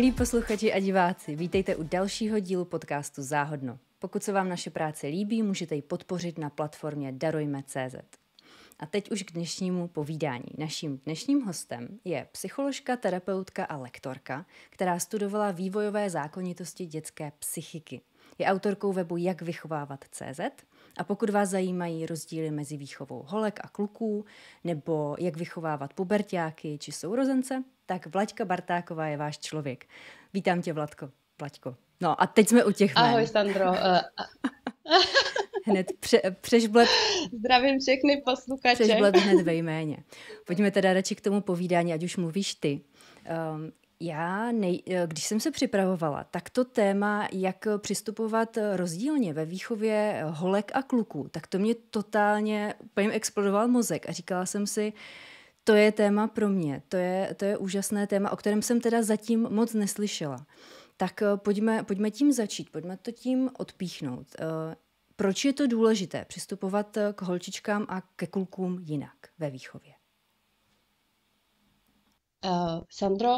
Milí posluchači a diváci, vítejte u dalšího dílu podcastu Záhodno. Pokud se vám naše práce líbí, můžete ji podpořit na platformě darujme.cz. A teď už k dnešnímu povídání. Naším dnešním hostem je psycholožka, terapeutka a lektorka, která studovala vývojové zákonitosti dětské psychiky. Je autorkou webu Jak CZ a pokud vás zajímají rozdíly mezi výchovou holek a kluků, nebo jak vychovávat pubertáky či sourozence, tak Vlaďka Bartáková je váš člověk. Vítám tě, Vladko. Vlaďko. No a teď jsme u těch Ahoj, jmen. Sandro. Eh, hned pře, přežbleb. Zdravím všechny posluchače. Přežbleb hned ve jméně. Pojďme teda radši k tomu povídání, ať už mluvíš ty. Um, já, nej, eh, když jsem se připravovala, tak to téma, jak přistupovat eh, rozdílně ve výchově eh, holek a kluků, tak to mě totálně úplně explodoval mozek a říkala jsem si, to je téma pro mě, to je, to je úžasné téma, o kterém jsem teda zatím moc neslyšela. Tak pojďme, pojďme tím začít, pojďme to tím odpíchnout. Proč je to důležité přistupovat k holčičkám a ke klukům jinak ve výchově? Uh, Sandro,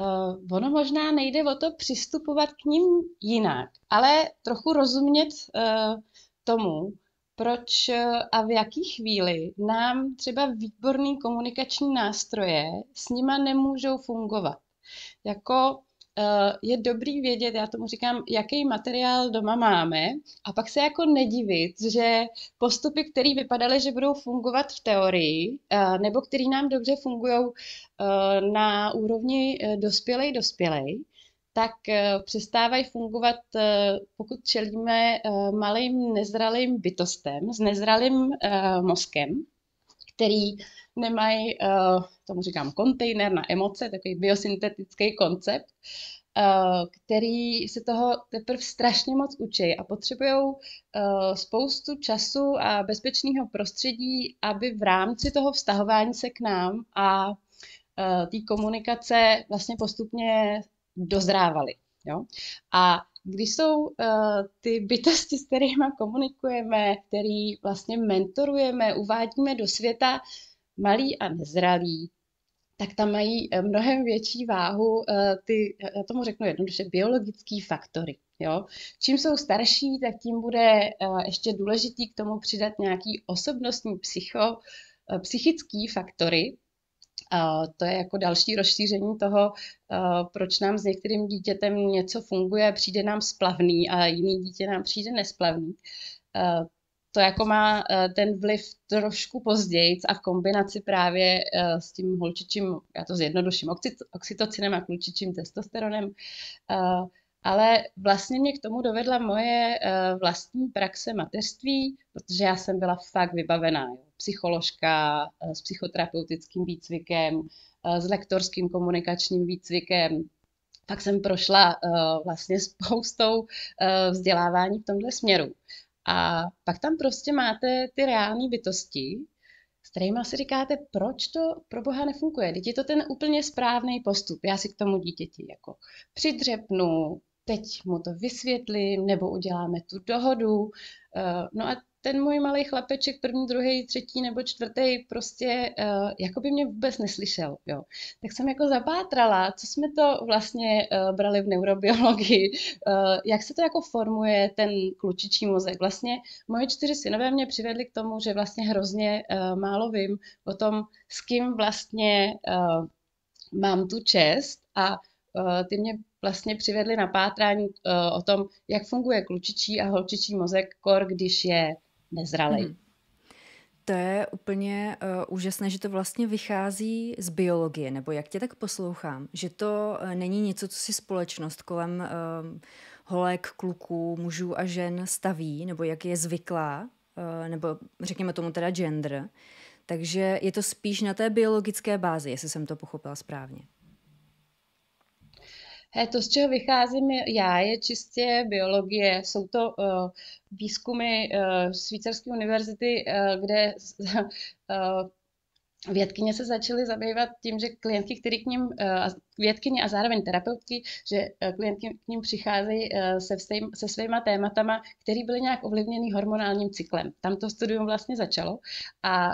uh, ono možná nejde o to přistupovat k ním jinak, ale trochu rozumět uh, tomu, proč eh, a v jaký chvíli nám třeba výborný komunikační nástroje s nima nemůžou fungovat. Jako Eh, je dobrý vědět, já tomu říkám, jaký materiál doma máme a pak se jako nedivit, že postupy, které vypadaly, že budou fungovat v teorii, eh, nebo které nám dobře fungují eh, na úrovni dospělej dospělej, tak přestávají fungovat, pokud čelíme malým nezralým bytostem s nezralým mozkem, který nemají uh, tomu říkám kontejner na emoce, takový biosyntetický koncept, eh, který se toho teprve strašně moc učí a potřebují eh, spoustu času a bezpečného prostředí, aby v rámci toho vztahování se k nám a eh, té komunikace vlastně postupně dozrávali. Jo? A když jsou uh, ty bytosti, s kterými komunikujeme, který vlastně mentorujeme, uvádíme do světa, Malí a nezralí, tak tam mají eh, mnohem větší váhu eh, ty, eh, já tomu řeknu jednoduše, biologické faktory. Jo? Čím jsou starší, tak tím bude ještě důležitý k tomu přidat nějaký osobnostní psycho, psychický faktory, to je jako další rozšíření toho, proč nám s některým dítětem něco funguje, přijde nám splavný a jiný dítě nám přijde nesplavný to jako má eh, ten vliv trošku později a v kombinaci právě eh, s tím holčičím, já to zjednoduším, oxytocinem a klučičím testosteronem, eh, ale vlastně mě k tomu dovedla moje vlastní praxe mateřství, protože já jsem byla fakt vybavená. Psycholožka s psychoterapeutickým výcvikem, s lektorským komunikačním výcvikem, pak jsem prošla vlastně spoustou vzdělávání v tomhle směru. A pak tam prostě máte ty reální bytosti, s kterými si říkáte, proč to pro boha nefunguje. Teď je to ten úplně správný postup. Já si k tomu dítěti jako přidřepnu, teď mu to vysvětlím, nebo uděláme tu dohodu. Eh, no a ten můj malý chlapeček, první, druhý, třetí nebo čtvrtý, prostě uh, jako by mě vůbec neslyšel. Jo. Tak jsem jako zapátrala, co jsme to vlastně uh, brali v neurobiologii, uh, jak se to jako formuje ten klučičí mozek. Vlastně moje čtyři synové mě přivedli k tomu, že vlastně hrozně uh, málo vím o tom, s kým vlastně uh, mám tu čest a uh, ty mě vlastně přivedli na pátrání o tom, jak funguje klučičí a holčičí mozek kor, když je nezralej. Hmm. To je úplně uh, úžasné, že to vlastně vychází z biologie, nebo jak tě tak poslouchám, že to uh, není něco, co si společnost kolem uh, holek, kluků, mužů a žen staví, nebo jak je zvyklá, uh, nebo řekněme tomu teda gender. Takže je to spíš na té biologické bázi, jestli jsem to pochopila správně. Eh, to, z čeho vycházím já, je čistě biologie. Jsou to eh, výzkumy eh, Švýcarské univerzity, kde vědkyně se začaly zabývat tím, že klientky, které k ním, vědkyně a zároveň terapeutky, že klientky k ním přicházejí se, se svýma tématama, které byly nějak ovlivněny hormonálním cyklem. Tam to studium vlastně začalo a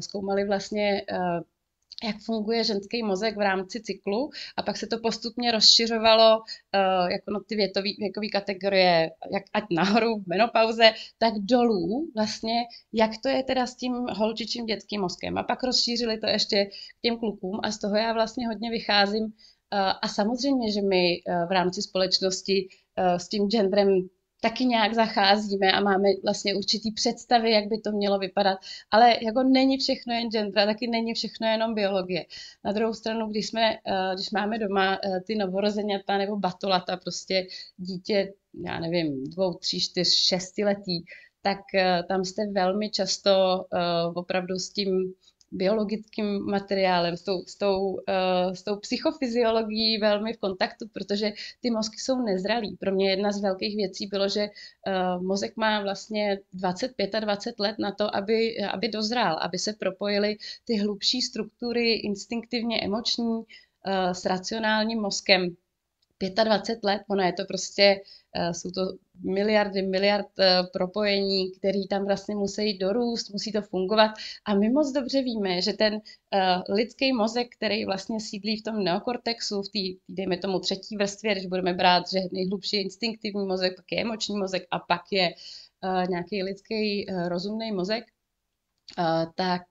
zkoumali vlastně jak funguje ženský mozek v rámci cyklu a pak se to postupně rozšiřovalo uh, jako na no ty věkové kategorie, jak ať nahoru v menopauze, tak dolů vlastně, jak to je teda s tím holčičím dětským mozkem. A pak rozšířili to ještě k těm klukům a z toho já vlastně hodně vycházím. Uh, a samozřejmě, že my uh, v rámci společnosti s tím genderem taky nějak zacházíme a máme vlastně určitý představy, jak by to mělo vypadat. Ale jako není všechno jen gender, taky není všechno jenom biologie. Na druhou stranu, když, jsme, eh, když máme doma eh, ty novorozeněta nebo batolata, prostě dítě, já nevím, dvou, tří, čtyř, šestiletý, tak eh, tam jste velmi často opravdu s tím biologickým materiálem, s tou, s, tou, eh, s tou psychofyziologií velmi v kontaktu, protože ty mozky jsou nezralý. Pro mě jedna z velkých věcí bylo, že eh, mozek má vlastně 25 a 20 let na to, aby, aby dozrál, aby se propojily ty hlubší struktury instinktivně emoční eh, s racionálním mozkem 25 let, ono je to prostě, eh, jsou to miliardy, miliard eh, propojení, který tam vlastně musí dorůst, musí to fungovat. A my moc dobře víme, že ten eh, lidský mozek, který vlastně sídlí v tom neokortexu, v té, dejme tomu, třetí vrstvě, když budeme brát, že nejhlubší je instinktivní mozek, pak je emoční mozek a pak je nějaký lidský rozumný mozek, tak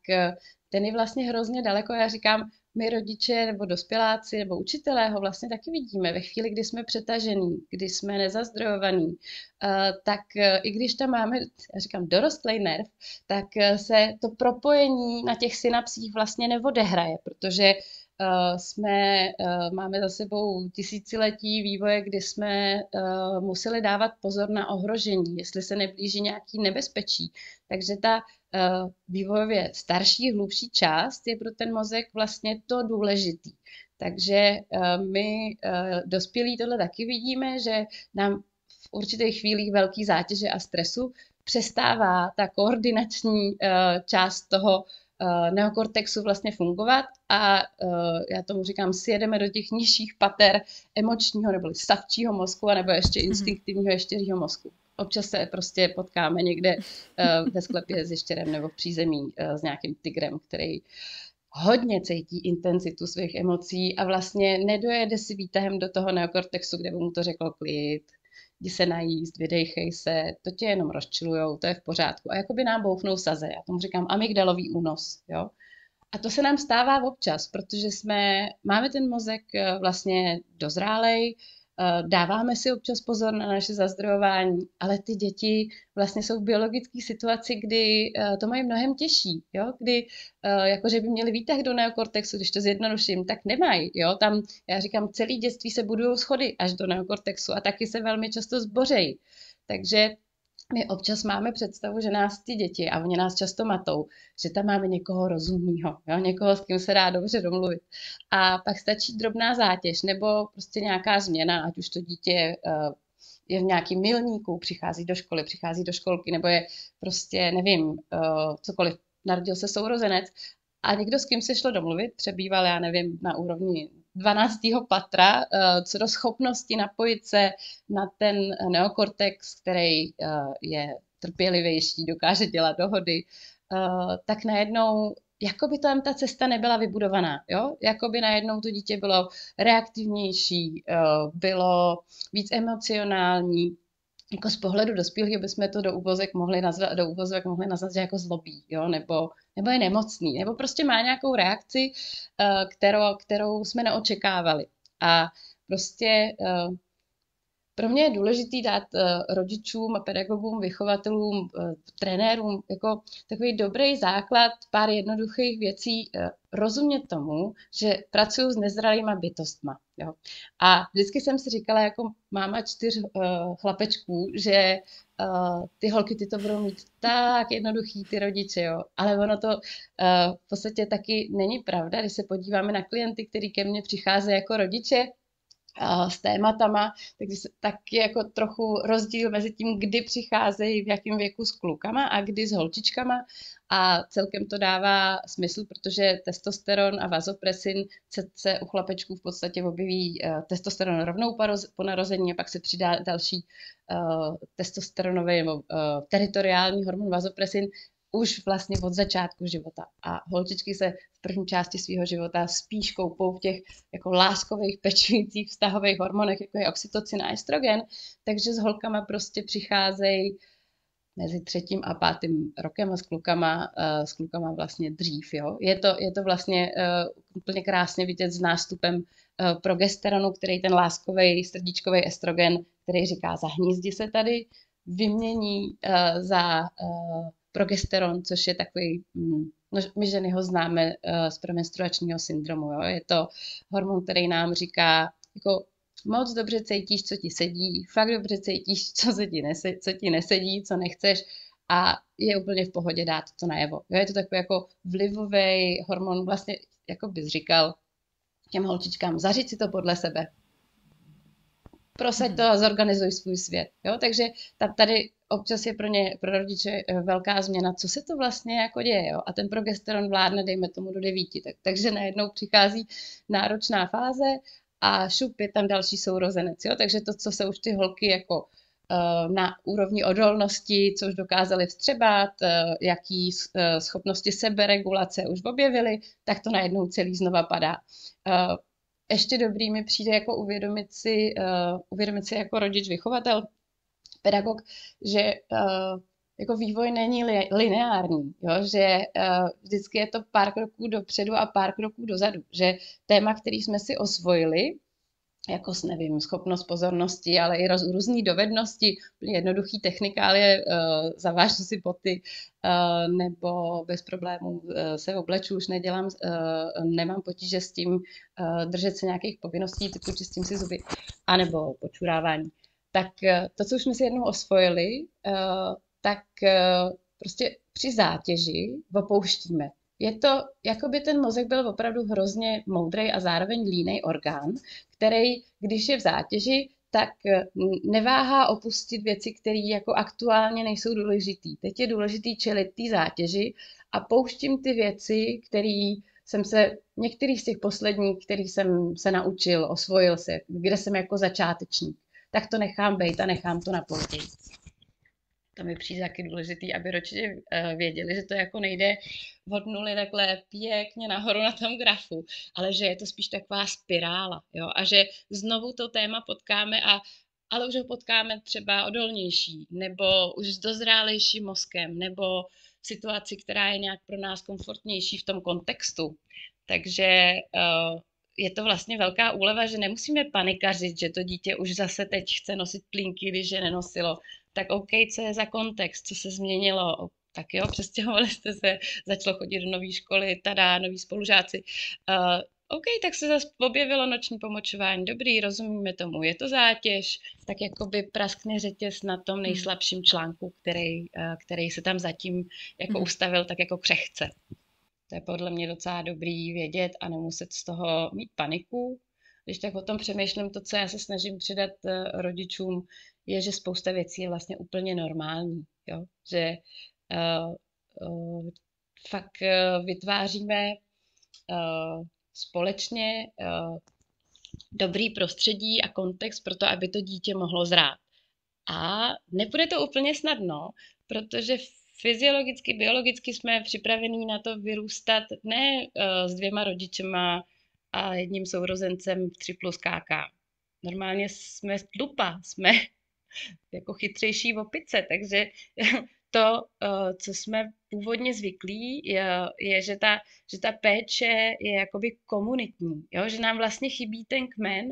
ten je vlastně hrozně daleko. Já říkám, my rodiče nebo dospěláci nebo učitelé ho vlastně taky vidíme. Ve chvíli, kdy jsme přetažený, kdy jsme nezazdrojovaný, eh, tak eh, i když tam máme, já říkám, dorostlej nerv, tak eh, se to propojení na těch synapsích vlastně neodehraje, protože Eh, jsme, eh, máme za sebou tisíciletí vývoje, kdy jsme eh, museli dávat pozor na ohrožení, jestli se neblíží nějaký nebezpečí. Takže ta vývojově starší, hlubší část je pro ten mozek vlastně to důležitý. Takže my dospělí tohle taky vidíme, že nám v určitých chvílích velký zátěže a stresu přestává ta koordinační část toho Eh, neokortexu vlastně fungovat a eh, já tomu říkám, si jedeme do těch nižších pater emočního nebo savčího mozku a nebo ještě mhm. instinktivního ještěřího mozku. Občas se prostě potkáme někde eh, ve sklepě s ještěrem nebo v přízemí s nějakým tigrem, který hodně cítí intenzitu svých emocí a vlastně nedojede si výtahem do toho neokortexu, kde by mu to řekl klid, jdi se najíst, vydejchej se, to tě jenom rozčilujou, to je v pořádku. A jakoby nám bouchnou saze, já tomu říkám amygdalový únos, jo. A to se nám stává občas, protože jsme, máme ten mozek eh, vlastně dozrálej, Eh, dáváme si občas pozor na naše zazdrojování, ale ty děti vlastně jsou v biologické situaci, kdy eh, to mají mnohem těžší, jo? kdy eh, jakože by měli výtah do neokortexu, když to zjednoduším, tak nemají. Jo? Tam, já říkám, celý dětství se budují schody až do neokortexu a taky se velmi často zbořejí. Takže my občas máme představu, že nás ty děti, a oni nás často matou, že tam máme někoho rozumného, někoho, s kým se dá dobře domluvit. A pak stačí drobná zátěž nebo prostě nějaká změna, ať už to dítě eh, je v nějakým milníku, přichází do školy, přichází do školky, nebo je prostě, nevím, eh, cokoliv, narodil se sourozenec a někdo, s kým se šlo domluvit, přebýval, já nevím, na úrovni 12. patra, eh, co do schopnosti napojit se na ten neokortex, který eh, je trpělivější, dokáže dělat dohody, eh, tak najednou jako by tam ta cesta nebyla vybudovaná, jo? Jako by najednou to dítě bylo reaktivnější, bylo víc emocionální, jako z pohledu dospělého bychom to do úvozek mohli nazvat, do úvozek mohli nazvat, že jako zlobí, jo? Nebo, nebo je nemocný, nebo prostě má nějakou reakci, eh, kterou, kterou jsme neočekávali. A prostě eh, pro mě je důležité dát eh, rodičům pedagogům, vychovatelům, trenérům jako takový dobrý základ, pár jednoduchých věcí, rozumět tomu, že pracuju s nezralýma bytostma. Jo. A vždycky jsem si říkala, jako máma čtyř uh, chlapečků, že uh, ty holky ty to budou mít tak jednoduchý, ty rodiče, jo. Ale ono to uh, v podstatě taky není pravda, když se podíváme na klienty, který ke mně přicházejí jako rodiče, s tématama, tak, tak je jako trochu rozdíl mezi tím, kdy přicházejí v jakém věku s klukama a kdy s holčičkama a celkem to dává smysl, protože testosteron a vazopresin se, se u chlapečků v podstatě objeví e, testosteron rovnou po narození a pak se přidá další uh, testosteronový nebo uh, teritoriální hormon vazopresin, už vlastně od začátku života. A holčičky se v první části svého života spíš koupou v těch jako láskových, pečujících vztahových hormonech, jako je oxytocin a estrogen, takže s holkama prostě přicházejí mezi třetím a pátým rokem a s klukama, eh, s klukama vlastně dřív. Jo? Je, to, je to vlastně eh, úplně krásně vidět s nástupem eh, progesteronu, který ten láskový srdíčkový estrogen, který říká, zahnízdi se tady, vymění za progesteron, což je takový, mm, no, my ženy ho známe eh, z premenstruačního syndromu. Jo? Je to hormon, který nám říká, jako moc dobře cítíš, co ti sedí, fakt dobře cítíš, co, se ti, nesedí, co ti nesedí, co nechceš a je úplně v pohodě dát to najevo. Jo, je to takový jako vlivový hormon, vlastně, jako bys říkal těm holčičkám, zařiď si to podle sebe, prosaď mhm. to a zorganizuj svůj svět. Jo? Takže tady občas je pro ně, pro rodiče eh, velká změna, co se to vlastně jako děje. Jo? A ten progesteron vládne, dejme tomu, do devíti. Tak, takže najednou přichází náročná fáze a šup je tam další sourozenec. Jo? Takže to, co se už ty holky jako eh, na úrovni odolnosti, což dokázali vstřebat, eh, jaký schopnosti seberegulace už objevili, tak to najednou celý znova padá ještě dobrý mi přijde jako uvědomit si, uh, uvědomit si jako rodič, vychovatel, pedagog, že uh, jako vývoj není li, lineární, jo? že uh, vždycky je to pár kroků dopředu a pár kroků dozadu, že téma, který jsme si osvojili, jako nevím, schopnost pozornosti, ale i roz, různé dovednosti, jednoduchý technikálie, uh, eh, zavážu si boty, uh, nebo bez problémů uh, se obleču, už nedělám, uh, nemám potíže s tím uh, držet se nějakých povinností, typu čistím si zuby, anebo počurávání. Tak uh, to, co už jsme si jednou osvojili, uh, tak uh, prostě při zátěži opouštíme je to, jako by ten mozek byl opravdu hrozně moudrý a zároveň línej orgán, který, když je v zátěži, tak eh, neváhá opustit věci, které jako aktuálně nejsou důležitý. Teď je důležitý čelit té zátěži a pouštím ty věci, které jsem se, některý z těch posledních, který jsem se naučil, osvojil se, kde jsem jako začátečník, tak to nechám být a nechám to na později to mi přijde taky důležitý, aby rodiče eh, věděli, že to jako nejde od nuly takhle pěkně nahoru na tom grafu, ale že je to spíš taková spirála, jo, a že znovu to téma potkáme a ale už ho potkáme třeba odolnější, nebo už s dozrálejším mozkem, nebo v situaci, která je nějak pro nás komfortnější v tom kontextu. Takže eh, je to vlastně velká úleva, že nemusíme panikařit, že to dítě už zase teď chce nosit plínky, když je nenosilo, tak OK, co je za kontext, co se změnilo, tak jo, přestěhovali jste se, začalo chodit do nové školy, tada, noví spolužáci. Uh, OK, tak se zase objevilo noční pomočování, dobrý, rozumíme tomu, je to zátěž, tak jakoby praskne řetěz na tom hmm. nejslabším článku, který, eh, který se tam zatím jako mm. ustavil, tak jako křehce. To je podle mě docela dobrý vědět a nemuset z toho mít paniku, když tak o tom přemýšlím, to, co já se snažím předat eh, rodičům, je, že spousta věcí je vlastně úplně normální. Jo? Že uh, uh, fakt uh, vytváříme uh, společně uh, dobrý prostředí a kontext pro to, aby to dítě mohlo zrát. A nebude to úplně snadno, protože fyziologicky, biologicky jsme připravení na to vyrůstat ne uh, s dvěma rodičema a jedním sourozencem 3 plus KK. Normálně jsme tlupa, jsme jako chytřejší opice, takže to, eh, co jsme původně zvyklí, je, je že, ta, že ta péče je jakoby komunitní, jo? že nám vlastně chybí ten kmen,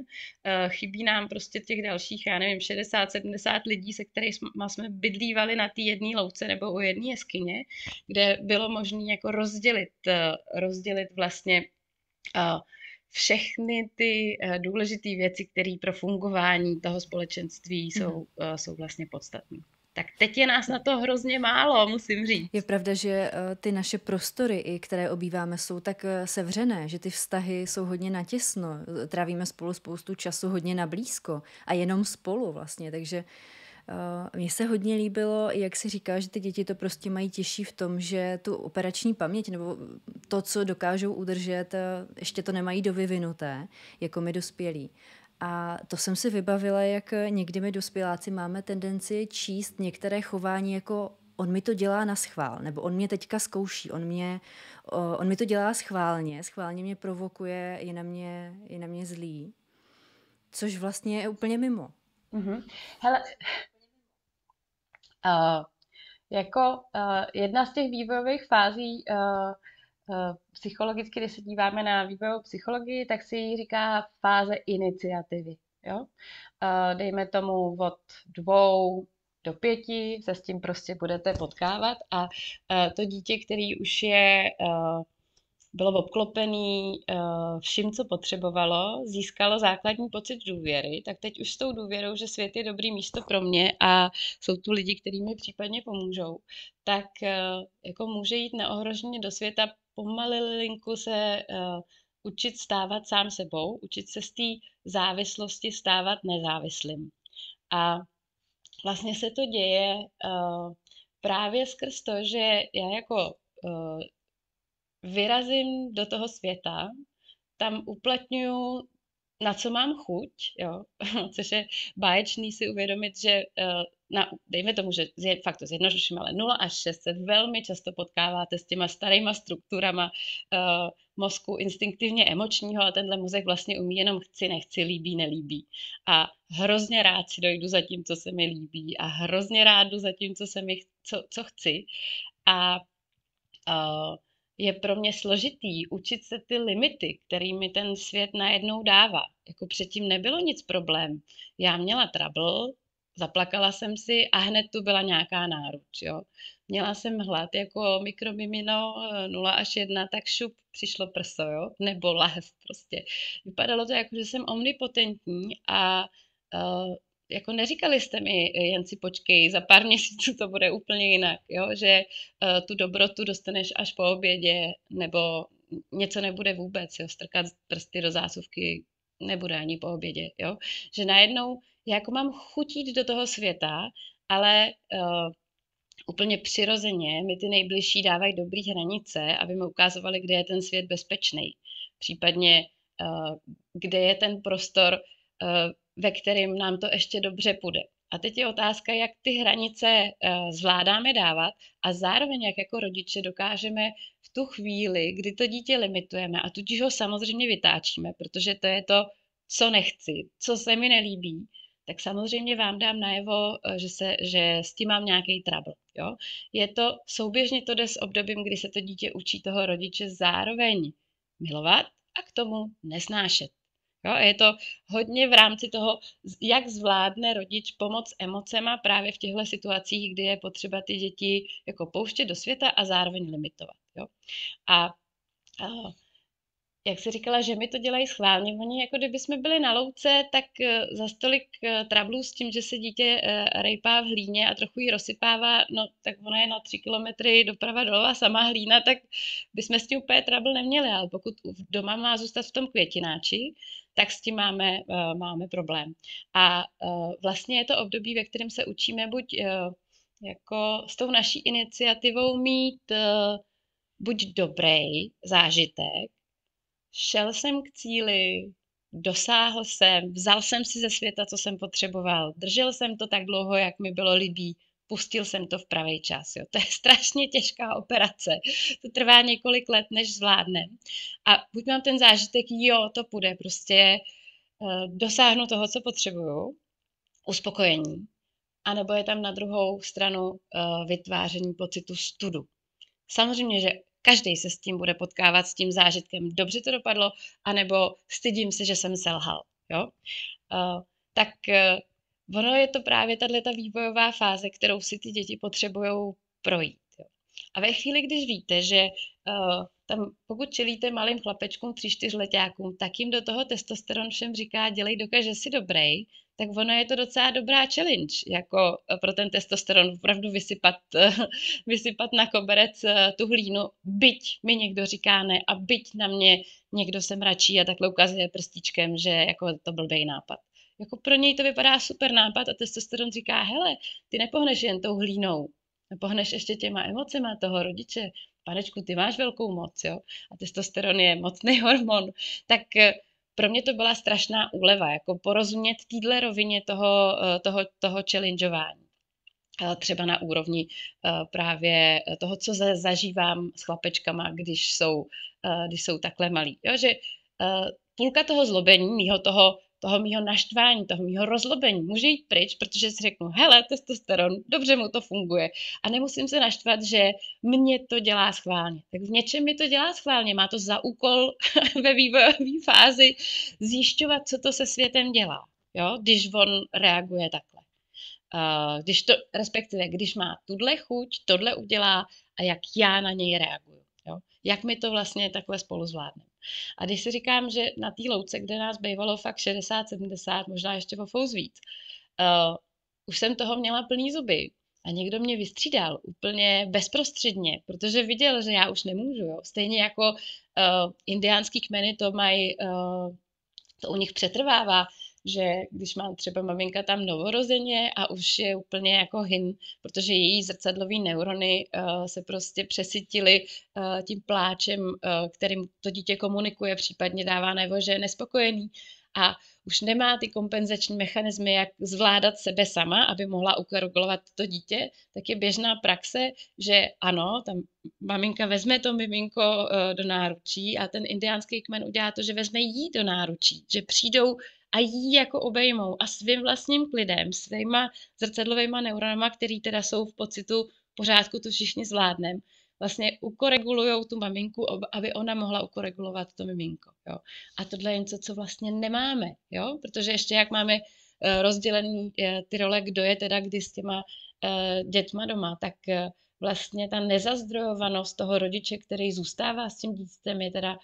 eh, chybí nám prostě těch dalších, já nevím, 60-70 lidí, se kterými jsme bydlívali na té jedné louce nebo u jedné jeskyně, kde bylo možné jako rozdělit, eh, rozdělit vlastně všechny ty eh, důležité věci, které pro fungování toho společenství jsou, mm. jsou vlastně podstatné. Tak teď je nás na to hrozně málo, musím říct. Je pravda, že eh, ty naše prostory, které obýváme, jsou tak sevřené, že ty vztahy jsou hodně natěsno. Trávíme spolu spoustu času hodně na blízko a jenom spolu vlastně, takže Eh, mně se hodně líbilo, jak si říká, že ty děti to prostě mají těžší v tom, že tu operační paměť nebo to, co dokážou udržet, eh, ještě to nemají dovyvinuté, jako my dospělí. A to jsem si vybavila, jak někdy my dospěláci máme tendenci číst některé chování jako on mi to dělá na schvál, nebo on mě teďka zkouší, on, mě, eh, on mi to dělá schválně, schválně mě provokuje, je na mě, je na mě zlý. Což vlastně je úplně mimo. Mm-hmm. Hele, uh, jako uh, jedna z těch vývojových fází uh, uh, psychologicky, když se díváme na vývojovou psychologii, tak si říká fáze iniciativy. Jo? Uh, dejme tomu od dvou do pěti se s tím prostě budete potkávat a uh, to dítě, který už je uh, bylo obklopený eh, vším, co potřebovalo, získalo základní pocit důvěry, tak teď už s tou důvěrou, že svět je dobrý místo pro mě a jsou tu lidi, kteří mi případně pomůžou, tak eh, jako může jít neohroženě do světa, linku se eh, učit stávat sám sebou, učit se z té závislosti stávat nezávislým. A vlastně se to děje právě skrz to, že já jako vyrazím do toho světa, tam uplatňuju na co mám chuť, jo? což je báječný si uvědomit, že eh, na, dejme tomu, že zje, fakt to zjednoduším, ale 0 až 6 se velmi často potkáváte s těma starýma strukturama uh, mozku instinktivně emočního, a tenhle mozek vlastně umí jenom chci, nechci, líbí, nelíbí. A hrozně rád si dojdu za tím, co se mi líbí a hrozně rád jdu za tím, co se mi, co, co chci. A uh, je pro mě složitý učit se ty limity, kterými ten svět najednou dává. Jako předtím nebylo nic problém. Já měla trouble, zaplakala jsem si a hned tu byla nějaká náruč. Jo. Měla jsem hlad jako mikromimino 0 eh, až 1, tak šup, přišlo prso, jo? nebo lahest prostě. Vypadalo to jako, že jsem omnipotentní a uh, jako neříkali jste mi, eh, jen si počkej, za pár měsíců to bude úplně jinak, jo? že uh, tu dobrotu dostaneš až po obědě, nebo něco nebude vůbec, jo? strkat prsty do zásuvky nebude ani po obědě, jo? že najednou já jako mám chutit do toho světa, ale uh, úplně přirozeně mi ty nejbližší dávají dobrý hranice, aby mi ukázovali, kde je ten svět bezpečný, případně uh, kde je ten prostor, ve kterým nám to ještě dobře půjde. A teď je otázka, jak ty hranice eh, zvládáme dávat a zároveň jak jako rodiče dokážeme v tu chvíli, kdy to dítě limitujeme a tudíž ho samozřejmě vytáčíme, protože to je to, co nechci, co se mi nelíbí, tak samozřejmě vám dám najevo, eh, že, se, že s tím mám nějaký trouble. Jo? Je to, souběžně to jde s obdobím, kdy se to dítě učí toho rodiče zároveň milovat a k tomu nesnášet. Jo, je to hodně v rámci toho, jak zvládne rodič pomoc emocema právě v těchto situacích, kdy je potřeba ty děti jako pouštět do světa a zároveň limitovat. Jo. A, a jak jsi říkala, že mi to dělají schválně. Oni, jako kdyby jsme byli na louce, tak eh, za stolik eh, trablů s tím, že se dítě eh, rejpá v hlíně a trochu ji rozsypává, no tak ona je na tři kilometry doprava dolova sama hlína, tak bychom s tím úplně trabl neměli, ale pokud doma má zůstat v tom květináči, tak s tím máme, máme problém. A vlastně je to období, ve kterém se učíme buď jako s tou naší iniciativou mít buď dobrý zážitek, šel jsem k cíli, dosáhl jsem, vzal jsem si ze světa, co jsem potřeboval, držel jsem to tak dlouho, jak mi bylo líbí, pustil jsem to v pravý čas. Jo. To je strašně těžká operace. To trvá několik let, než zvládne. A buď mám ten zážitek, jo, to půjde, prostě eh, dosáhnu toho, co potřebuju, uspokojení, anebo je tam na druhou stranu eh, vytváření pocitu studu. Samozřejmě, že Každý se s tím bude potkávat, s tím zážitkem, dobře to dopadlo, anebo stydím se, že jsem selhal. Jo? Uh, tak uh, ono je to právě tahle ta vývojová fáze, kterou si ty děti potřebují projít. Jo? A ve chvíli, když víte, že uh, tam, pokud čelíte malým chlapečkům, tři, čtyřletákům, tak jim do toho testosteron všem říká, dělej, dokáže si dobrý, tak ono je to docela dobrá challenge, jako eh, pro ten testosteron opravdu vysypat, vysypat na koberec eh, tu hlínu, byť mi někdo říká ne a byť na mě někdo se mračí a takhle ukazuje prstičkem, že jako to dej nápad. Jako pro něj to vypadá super nápad a testosteron říká, hele, ty nepohneš jen tou hlínou, pohneš ještě těma emocema toho rodiče, panečku, ty máš velkou moc, jo, a testosteron je mocný hormon, tak eh, pro mě to byla strašná úleva, jako porozumět téhle rovině toho, eh, toho, toho challengeování eh, třeba na úrovni eh, právě toho, co zažívám s chlapečkama, když jsou, když jsou takhle malí. Jo, že půlka toho zlobení, mýho toho toho mýho naštvání, toho mýho rozlobení. Může jít pryč, protože si řeknu, hele, testosteron, dobře mu to funguje. A nemusím se naštvat, že mě to dělá schválně. Tak v něčem mi to dělá schválně. Má to za úkol ve vývojové fázi zjišťovat, co to se světem dělá, jo? když on reaguje takhle. Když to, respektive, když má tuhle chuť, tohle udělá a jak já na něj reaguju jak my to vlastně takhle spolu zvládneme. A když si říkám, že na té louce, kde nás bývalo fakt 60, 70, možná ještě o fous víc, uh, už jsem toho měla plný zuby, a někdo mě vystřídal úplně bezprostředně, protože viděl, že já už nemůžu. Jo. Stejně jako uh, indiánský kmeny to mají, uh, to u nich přetrvává, že když má třeba maminka tam novorozeně a už je úplně jako hin, protože její zrcadlové neurony uh, se prostě přesytily uh, tím pláčem, uh, kterým to dítě komunikuje, případně dává nebo, že je nespokojený a už nemá ty kompenzační mechanismy, jak zvládat sebe sama, aby mohla ukarugulovat to dítě, tak je běžná praxe, že ano, tam maminka vezme to miminko do náručí a ten indiánský kmen udělá to, že vezme jí do náručí, že přijdou a jí jako obejmou a svým vlastním klidem, svýma zrcadlovými neuronama, který teda jsou v pocitu pořádku, to všichni zvládnem, vlastně ukoregulují tu maminku, aby ona mohla ukoregulovat to miminko. Jo. A tohle je něco, co vlastně nemáme, jo? protože ještě jak máme eh, rozdělený eh, ty role, kdo je teda kdy s těma eh, dětma doma, tak vlastně ta nezazdrojovanost toho rodiče, který zůstává s tím dítětem, je teda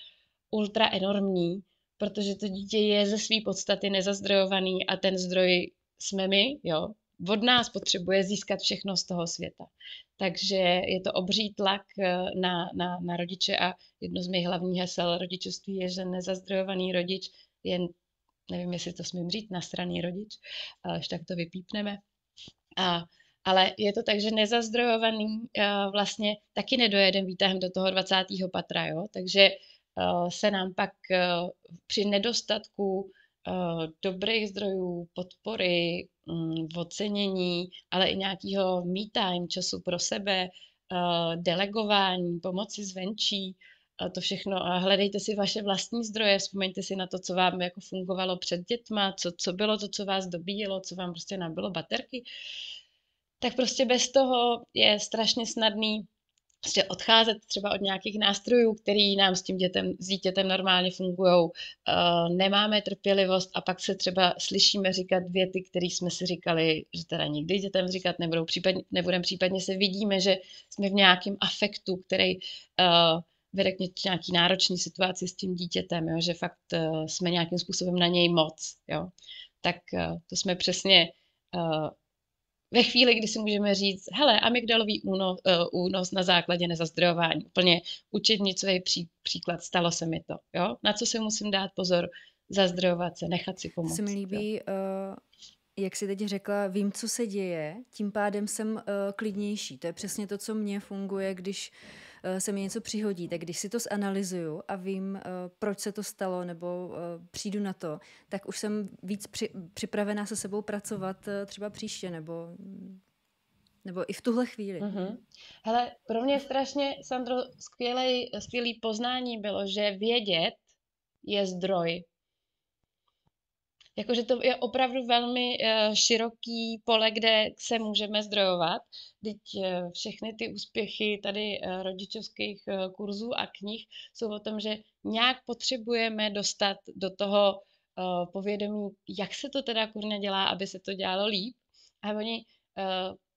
ultra enormní protože to dítě je ze své podstaty nezazdrojovaný a ten zdroj jsme my, jo. Od nás potřebuje získat všechno z toho světa. Takže je to obří tlak eh, na, na, na rodiče a jedno z mých hlavních hesel rodičovství je, že nezazdrojovaný rodič je, nevím, jestli to smím říct, nasraný rodič, ale tak to vypípneme. A ale je to tak, že nezazdrojovaný eh, vlastně taky nedojedem výtahem do toho 20. patra, jo? takže Eh, se nám pak eh, při nedostatku eh, dobrých zdrojů, podpory, mm, ocenění, ale i nějakého me time, času pro sebe, delegování, pomoci zvenčí, a to všechno. A hledejte si vaše vlastní zdroje, vzpomeňte si na to, co vám jako fungovalo před dětma, co, co bylo to, co vás dobíjelo, co vám prostě nabilo baterky. Tak prostě bez toho je strašně snadný prostě odcházet třeba od nějakých nástrojů, který nám s tím dětem, s dítětem normálně fungují. Eh, nemáme trpělivost a pak se třeba slyšíme říkat věty, které jsme si říkali, že teda nikdy dětem říkat nebudou, případně, nebudem, případně se vidíme, že jsme v nějakém afektu, který eh, vede k nějaký náročné situaci s tím dítětem, jo? že fakt eh, jsme nějakým způsobem na něj moc. Jo? Tak to jsme přesně ve chvíli, kdy si můžeme říct, hele, amygdalový únos, uh, eh, únos na základě nezazdrojování, úplně učebnicový pří, příklad, stalo se mi to, jo? Na co si musím dát pozor, zazdrojovat se, nechat si pomoct. Se mi líbí, uh, jak jsi teď řekla, vím, co se děje, tím pádem jsem uh, klidnější. To je přesně to, co mně funguje, když uh, Eh, se mi něco přihodí, tak když si to zanalizuju a vím, eh, proč se to stalo nebo eh, přijdu na to, tak už jsem víc při, připravená se sebou pracovat třeba příště nebo nebo i v tuhle chvíli. Mm-hmm. Hele, pro mě strašně, Sandro, skvělej, skvělý poznání bylo, že vědět je zdroj Jakože to je opravdu velmi eh, široký pole, kde se můžeme zdrojovat. Teď eh, všechny ty úspěchy tady eh, rodičovských kurzů a knih jsou o tom, že nějak potřebujeme dostat do toho povědomí, jak se to teda kurně dělá, aby se to dělalo líp. A oni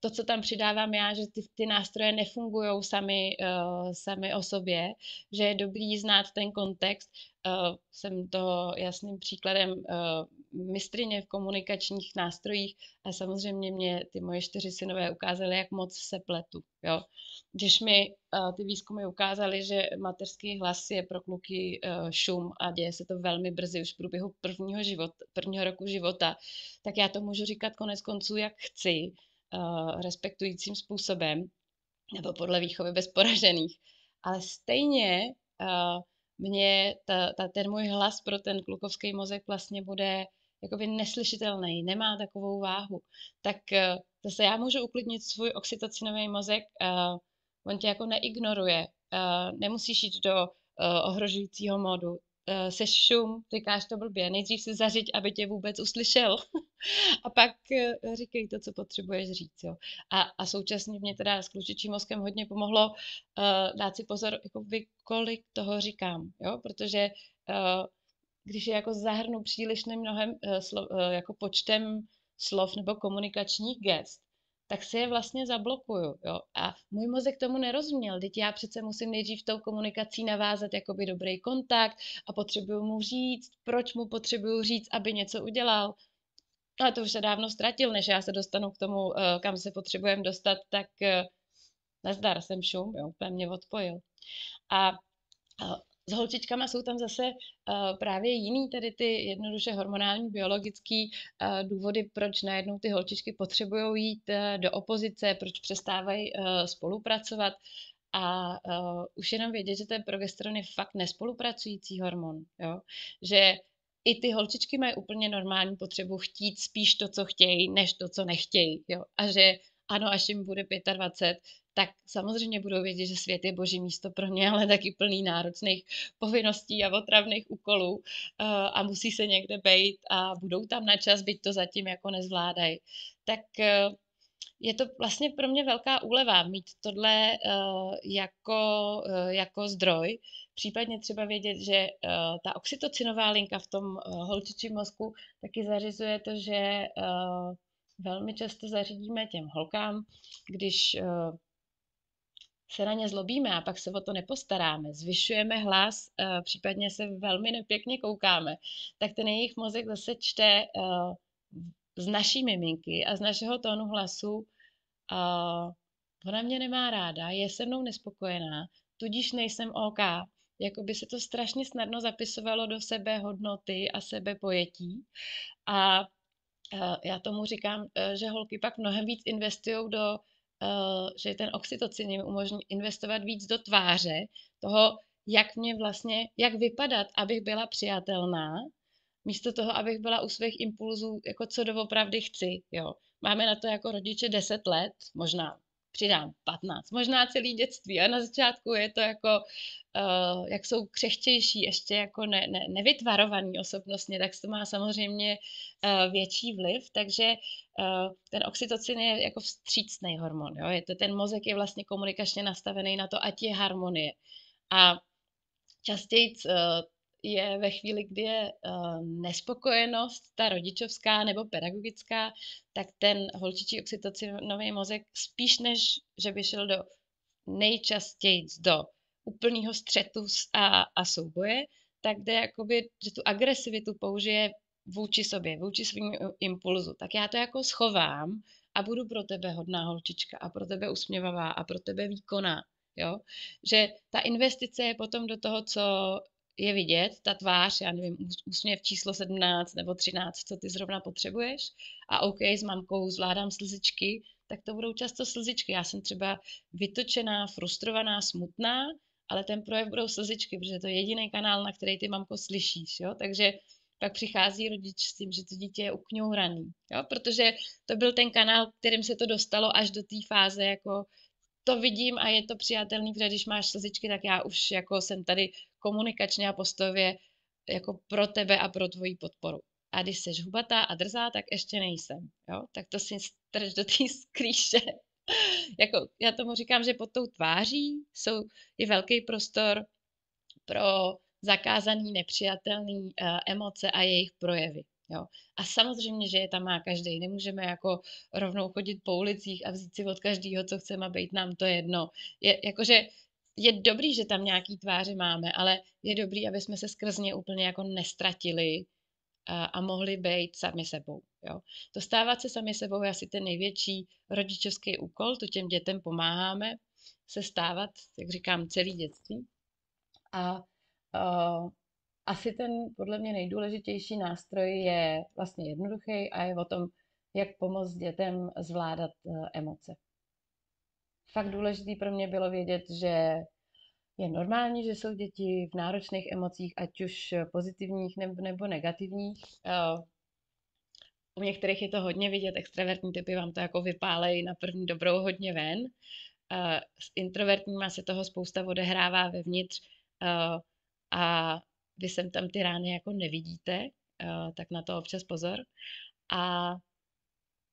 to, co tam přidávám já, že ty, ty nástroje nefungují sami, uh, sami o sobě, že je dobrý znát ten kontext. Uh, jsem toho jasným příkladem uh, mistrině v komunikačních nástrojích a samozřejmě mě ty moje čtyři synové ukázaly, jak moc se pletu. Jo? Když mi uh, ty výzkumy ukázaly, že mateřský hlas je pro kluky uh, šum a děje se to velmi brzy, už v průběhu prvního, život, prvního roku života, tak já to můžu říkat konec konců, jak chci Eh, respektujícím způsobem nebo podle výchovy bez poražených. Ale stejně uh, mě ta, ta, ten můj hlas pro ten klukovský mozek vlastně bude jakoby neslyšitelný, nemá takovou váhu. Tak uh, zase já můžu uklidnit svůj oxytocinový mozek, uh, on tě jako neignoruje, uh, nemusíš jít do uh, ohrožujícího modu, uh, šum, říkáš to blbě, nejdřív si zařiď, aby tě vůbec uslyšel a pak uh, říkej to, co potřebuješ říct. Jo. A, a současně mě teda s klučičím mozkem hodně pomohlo uh, dát si pozor, jakoby, kolik toho říkám, jo, protože uh, když je jako zahrnu příliš mnohem uh, slo, uh, jako počtem slov nebo komunikačních gest, tak si je vlastně zablokuju. Jo? A můj mozek tomu nerozuměl. Teď já přece musím nejdřív tou komunikací navázat jakoby dobrý kontakt a potřebuju mu říct, proč mu potřebuju říct, aby něco udělal. Ale to už se dávno ztratil, než já se dostanu k tomu, eh, kam se potřebujeme dostat, tak eh, nazdar jsem šum, jo, úplně mě odpojil. A eh, s holčičkama jsou tam zase uh, právě jiný tady ty jednoduše hormonální, biologický uh, důvody, proč najednou ty holčičky potřebují jít uh, do opozice, proč přestávají spolupracovat. A uh, už jenom vědět, že ten progesteron je fakt nespolupracující hormon. Jo? Že i ty holčičky mají úplně normální potřebu chtít spíš to, co chtějí, než to, co nechtějí. Jo? A že ano, až jim bude 25, tak samozřejmě budou vědět, že svět je boží místo pro ně, ale taky plný náročných povinností a otravných úkolů eh, a musí se někde bejt a budou tam na čas, byť to zatím jako nezvládají. Tak eh, je to vlastně pro mě velká úleva mít tohle eh, jako, jako zdroj, případně třeba vědět, že uh, ta oxytocinová linka v tom uh, holčičím mozku taky zařizuje to, že uh, velmi často zařídíme těm holkám, když uh, se na ně zlobíme a pak se o to nepostaráme, zvyšujeme hlas, eh, případně se velmi nepěkně koukáme, tak ten jejich mozek zase čte eh, z naší miminky a z našeho tónu hlasu eh, ona mě nemá ráda, je se mnou nespokojená, tudíž nejsem OK. Jakoby se to strašně snadno zapisovalo do sebe hodnoty a sebe pojetí. A já tomu říkám, že holky pak mnohem víc investují do Eh, že ten oxytocin mi umožní investovat víc do tváře, toho, jak mě vlastně, jak vypadat, abych byla přijatelná, místo toho, abych byla u svých impulzů, jako co doopravdy chci, jo. Máme na to jako rodiče 10 let, možná přidám 15, možná celý dětství a na začátku je to jako, uh, jak jsou křehčejší, ještě jako ne, ne, nevytvarovaný osobnostně, tak to má samozřejmě uh, větší vliv, takže uh, ten oxytocin je jako vstřícný hormon, jo? Je to, ten mozek je vlastně komunikačně nastavený na to, ať je harmonie. A častěji je ve chvíli, kdy je eh, nespokojenost, ta rodičovská nebo pedagogická, tak ten holčičí oxytocinový mozek spíš než, že by šel do nejčastěji do úplného střetu a, a souboje, tak jde jakoby, že tu agresivitu použije vůči sobě, vůči svým impulzu. Tak já to jako schovám a budu pro tebe hodná holčička a pro tebe usměvavá a pro tebe výkonná. Jo? Že ta investice je potom do toho, co je vidět ta tvář, já nevím, úsměv číslo 17 nebo 13, co ty zrovna potřebuješ. A OK, s mamkou zvládám slzičky, tak to budou často slzičky. Já jsem třeba vytočená, frustrovaná, smutná, ale ten projev budou slzičky, protože to je jediný kanál, na který ty mamko slyšíš. Jo? Takže pak přichází rodič s tím, že to dítě je ukňouraný, jo? protože to byl ten kanál, kterým se to dostalo až do té fáze jako to vidím a je to přijatelný, protože když máš slzičky, tak já už jako jsem tady komunikačně a postově jako pro tebe a pro tvoji podporu. A když jsi hubatá a drzá, tak ještě nejsem. Jo? Tak to si strč do té skrýše. jako, já tomu říkám, že pod tou tváří jsou, je velký prostor pro zakázaný, nepřijatelný uh, emoce a jejich projevy. Jo. A samozřejmě, že je tam má každý. Nemůžeme jako rovnou chodit po ulicích a vzít si od každého, co chceme a být nám to jedno. Je, jakože je dobrý, že tam nějaký tváře máme, ale je dobrý, aby jsme se skrz ně úplně jako nestratili a, a mohli být sami sebou. Jo. To stávat se sami sebou je asi ten největší rodičovský úkol, to těm dětem pomáháme se stávat, jak říkám, celý dětství. A a asi ten podle mě nejdůležitější nástroj je vlastně jednoduchý a je o tom, jak pomoct dětem zvládat eh, emoce. Fakt důležitý pro mě bylo vědět, že je normální, že jsou děti v náročných emocích, ať už pozitivních nebo negativních. Eh, u některých je to hodně vidět, extravertní typy vám to jako vypálejí na první dobrou hodně ven. Eh, s introvertníma se toho spousta odehrává vevnitř a vy sem tam ty rány jako nevidíte, eh, tak na to občas pozor. A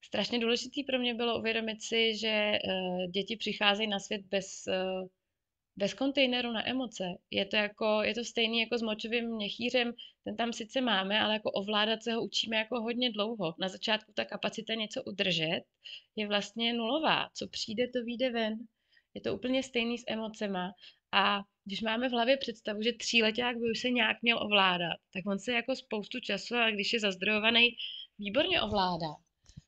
strašně důležitý pro mě bylo uvědomit si, že eh, děti přicházejí na svět bez, eh, bez kontejneru na emoce. Je to, jako, je to stejný jako s močovým měchýřem, ten tam sice máme, ale jako ovládat se ho učíme jako hodně dlouho. Na začátku ta kapacita něco udržet je vlastně nulová. Co přijde, to vyjde ven. Je to úplně stejný s emocema. A když máme v hlavě představu, že tříleták by už se nějak měl ovládat, tak on se jako spoustu času, a když je zazdrojovaný, výborně ovládá.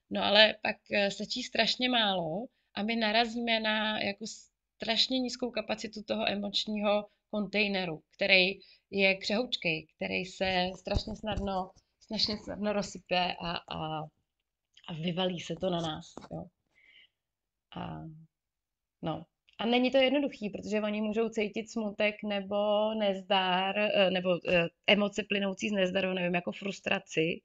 No ale pak eh, stačí strašně málo a my narazíme na jako strašně nízkou kapacitu toho emočního kontejneru, který je křehoučký, který se strašně snadno, strašně snadno rozsype a, a, a vyvalí se to na nás. Jo. A, no, a není to jednoduchý, protože oni můžou cítit smutek nebo nezdar, eh, nebo eh, emoce plynoucí z nezdaru, nevím, jako frustraci,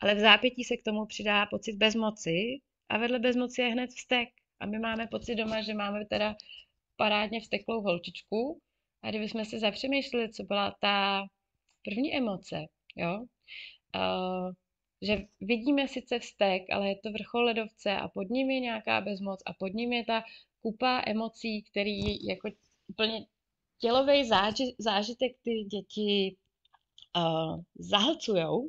ale v zápětí se k tomu přidá pocit bezmoci a vedle bezmoci je hned vztek. A my máme pocit doma, že máme teda parádně vzteklou holčičku a kdybychom se zapřemýšleli, co byla ta první emoce, jo, uh, že vidíme sice vztek, ale je to vrchol ledovce a pod ním je nějaká bezmoc a pod ním je ta kupa emocí, který jako úplně tělový záži- zážitek ty děti uh, zahlcujou,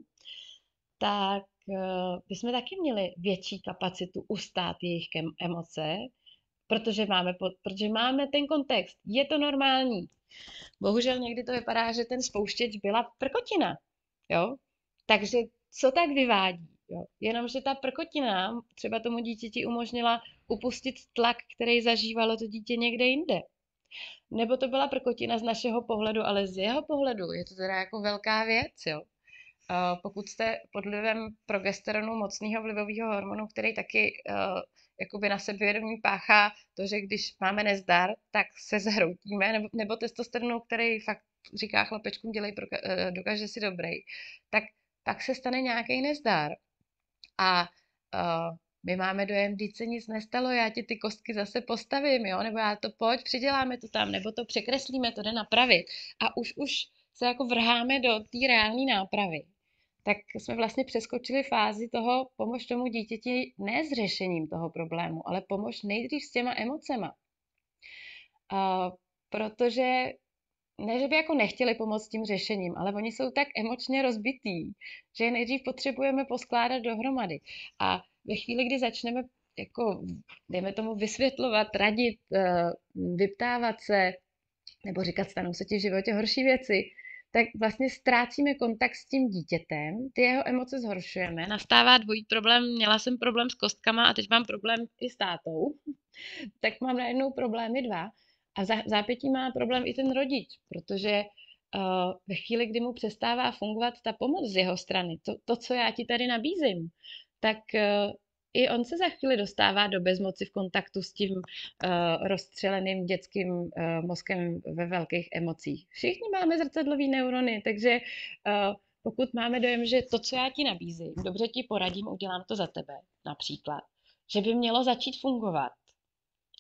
tak uh, bychom taky měli větší kapacitu ustát jejich emoce, protože máme, pod, protože máme ten kontext. Je to normální. Bohužel někdy to vypadá, že ten spouštěč byla prkotina. Jo? Takže co tak vyvádí? Jo? Jenomže ta prkotina třeba tomu dítěti umožnila upustit tlak, který zažívalo to dítě někde jinde. Nebo to byla prkotina z našeho pohledu, ale z jeho pohledu je to teda jako velká věc, jo. Pokud jste pod vlivem progesteronu, mocného vlivového hormonu, který taky e, jakoby na sebevědomí páchá to, že když máme nezdar, tak se zhroutíme, nebo, nebo testosteronu, který fakt říká chlapečkům, dělej, e, dokáže si dobrý, tak tak se stane nějaký nezdar. A uh, my máme dojem, když se nic nestalo, já ti ty kostky zase postavím, jo, nebo já to pojď, přiděláme to tam, nebo to překreslíme, to jde napravit. A už, už se jako vrháme do té reální nápravy. Tak jsme vlastně přeskočili fázi toho, pomož tomu dítěti ne s řešením toho problému, ale pomož nejdřív s těma emocema. Uh, protože ne, že by jako nechtěli pomoct tím řešením, ale oni jsou tak emočně rozbitý, že je nejdřív potřebujeme poskládat dohromady. A ve chvíli, kdy začneme jako, dejme tomu, vysvětlovat, radit, eh, vyptávat se, nebo říkat, stanou se ti v životě horší věci, tak vlastně ztrácíme kontakt s tím dítětem, ty jeho emoce zhoršujeme, nastává dvojí problém, měla jsem problém s kostkama a teď mám problém i s tátou, tak mám najednou problémy dva a za, zápětí má problém i ten rodič, protože uh, ve chvíli, kdy mu přestává fungovat ta pomoc z jeho strany, to, to co já ti tady nabízím, tak eh, i on se za chvíli dostává do bezmoci v kontaktu s tím uh, rozstřeleným dětským uh, mozkem ve velkých emocích. Všichni máme zrcadlový neurony, takže uh, pokud máme dojem, že to, co já ti nabízím, dobře ti poradím, udělám to za tebe, například, že by mělo začít fungovat,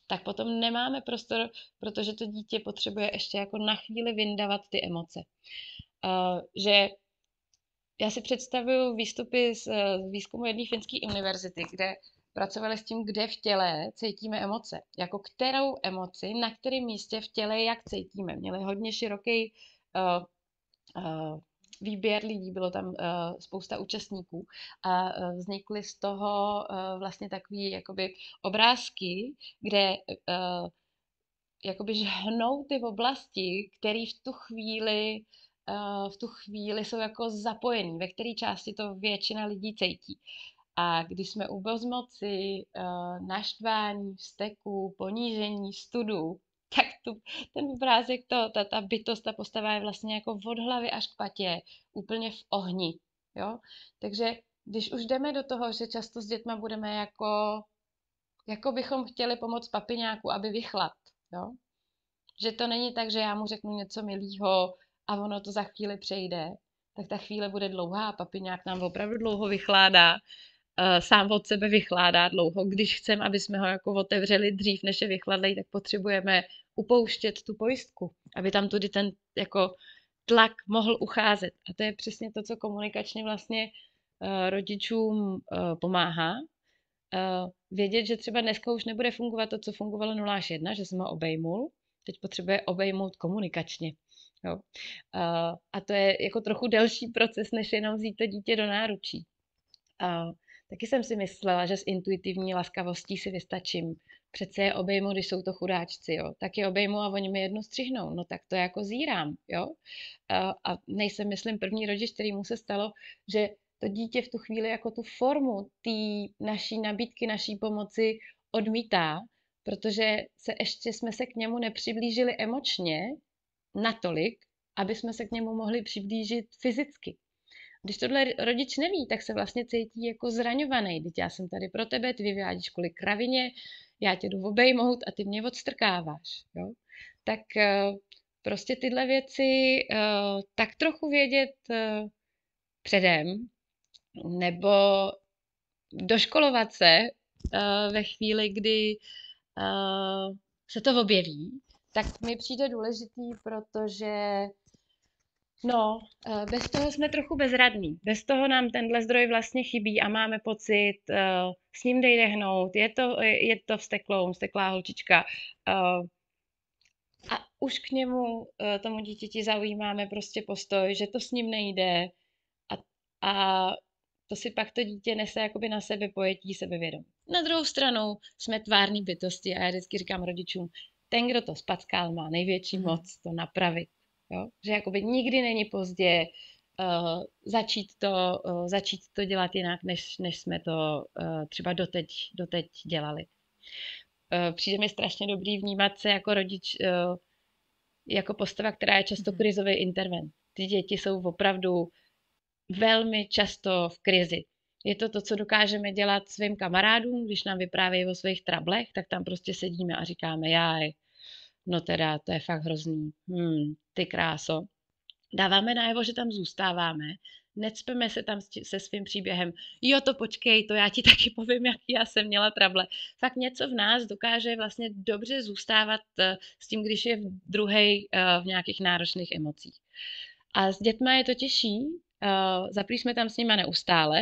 tak potom nemáme prostor, protože to dítě potřebuje ještě jako na chvíli vyndavat ty emoce. Uh, že já si představuju výstupy eh, z výzkumu jedné finské univerzity, kde pracovali s tím, kde v těle cítíme emoce. Jako kterou emoci, na kterém místě v těle jak cítíme. Měli hodně široký uh, eh, uh, eh, výběr lidí, bylo tam uh, spousta účastníků a uh, vznikly z toho uh, vlastně takové jakoby obrázky, kde uh, jakoby žhnou ty oblasti, které v tu chvíli Eh, v tu chvíli jsou jako zapojený, ve které části to většina lidí cítí. A když jsme u bezmoci, eh, naštvání, vzteku, ponížení, studu, tak tu, ten obrázek, to, ta, ta bytost, ta postava je vlastně jako od hlavy až k patě, úplně v ohni. Jo? Takže když už jdeme do toho, že často s dětma budeme jako, jako bychom chtěli pomoct papiňáku, aby vychlad, jo? že to není tak, že já mu řeknu něco milýho, a ono to za chvíli přejde, tak ta chvíle bude dlouhá a papiňák nám opravdu dlouho vychládá, eh, sám od sebe vychládá dlouho. Když chceme, aby jsme ho jako otevřeli dřív, než je vychladlej, tak potřebujeme upouštět tu pojistku, aby tam tudy ten jako tlak mohl ucházet. A to je přesně to, co komunikačně vlastně eh, rodičům eh, pomáhá. Vědět, že třeba dneska už nebude fungovat to, co fungovalo 0 až 1, že jsem ho obejmul, teď potřebuje obejmout komunikačně. Jo. A, a to je jako trochu delší proces, než jenom vzít to dítě do náručí. A, taky jsem si myslela, že s intuitivní laskavostí si vystačím. Přece je obejmu, když jsou to chudáčci, jo. Tak je obejmu a oni mi jedno střihnou. No tak to jako zírám, jo. A nejsem, myslím, první rodič, který mu se stalo, že to dítě v tu chvíli jako tu formu té naší nabídky, naší pomoci odmítá, protože se ještě jsme se k němu nepřiblížili emočně, natolik, aby jsme se k němu mohli přiblížit fyzicky. Když tohle rodič neví, tak se vlastně cítí jako zraňovaný. Teď já jsem tady pro tebe, ty vyvádíš kvůli kravině, já tě jdu obejmout a ty mě odstrkáváš. Jo? Tak eh, prostě tyhle věci eh, tak trochu vědět eh, předem, nebo doškolovat se ve chvíli, kdy se to objeví, tak mi přijde důležitý, protože No, eh, bez toho jsme trochu bezradní. Bez toho nám tenhle zdroj vlastně chybí a máme pocit, eh, s ním dej dehnout, je to, je to vsteklou, vsteklá holčička. Eh, a už k němu, tomu dítěti zaujímáme prostě postoj, že to s ním nejde a, a to si pak to dítě nese jakoby na sebe pojetí sebevědomí. Na druhou stranu jsme tvární bytosti a já vždycky říkám rodičům, ten, kdo to spackal, má největší hmm. moc to napravit. Jo? Že jakoby nikdy není pozdě uh, začít, to, uh, začít to dělat jinak, než, než jsme to uh, třeba doteď, doteď dělali. Uh, přijde mi strašně dobrý vnímat se jako rodič, uh, jako postava, která je často hmm. krizový intervent. Ty děti jsou opravdu velmi často v krizi. Je to to, co dokážeme dělat svým kamarádům, když nám vyprávějí o svých trablech, tak tam prostě sedíme a říkáme, jaj, no teda, to je fakt hrozný, hmm, ty kráso. Dáváme najevo, že tam zůstáváme, necpeme se tam se svým příběhem, jo to počkej, to já ti taky povím, jak já jsem měla trable. Fakt něco v nás dokáže vlastně dobře zůstávat eh, s tím, když je v druhé eh, v nějakých náročných emocích. A s dětma je to těžší, eh, zaprý jsme tam s nima neustále,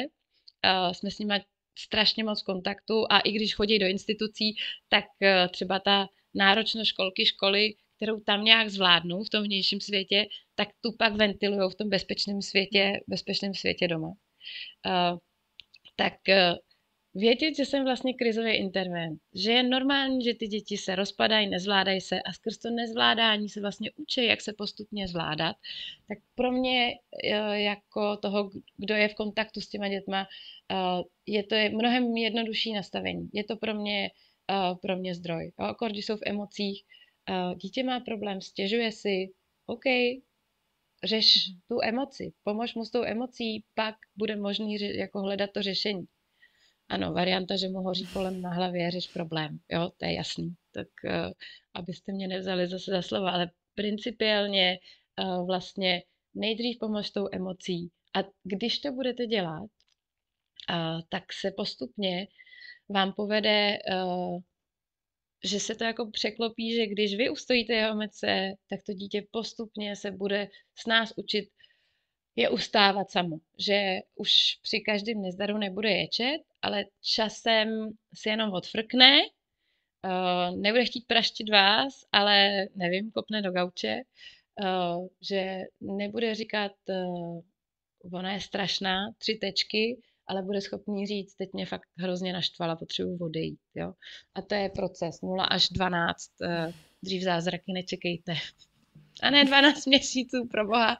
uh, jsme s nimi strašně moc kontaktu a i když chodí do institucí, tak uh, třeba ta náročnost školky, školy, kterou tam nějak zvládnou v tom vnějším světě, tak tu pak ventilují v tom bezpečném světě, bezpečném světě doma. Uh, tak Vědět, že jsem vlastně krizový intervent, že je normální, že ty děti se rozpadají, nezvládají se a skrz to nezvládání se vlastně učí, jak se postupně zvládat, tak pro mě eh, jako toho, kdo je v kontaktu s těma dětma, eh, je to mnohem jednodušší nastavení. Je to pro mě, eh, pro mě zdroj. Jako když jsou v emocích, dítě má problém, stěžuje si, OK, řeš tu emoci, pomož mu s tou emocí, pak bude možný jako hledat to řešení. Ano, varianta, že mu hoří kolem na hlavě, řeš problém, jo, to je jasný. Tak eh, abyste mě nevzali zase za slova, ale principiálně eh, vlastně nejdřív pomož tou emocí a když to budete dělat, eh, tak se postupně vám povede, že se to jako překlopí, že když vy ustojíte jeho emoce, tak to dítě postupně se bude s nás učit je ustávat samo, že už při každém nezdaru nebude ječet, ale časem si jenom odfrkne, uh, nebude chtít praštit vás, ale nevím, kopne do gauče, uh, že nebude říkat, uh, ona je strašná, tři tečky, ale bude schopný říct, teď mě fakt hrozně naštvala, potřebuji odejít. Jo? A to je proces 0 až 12, dřív zázraky nečekejte. A ne 12 měsíců, pro boha.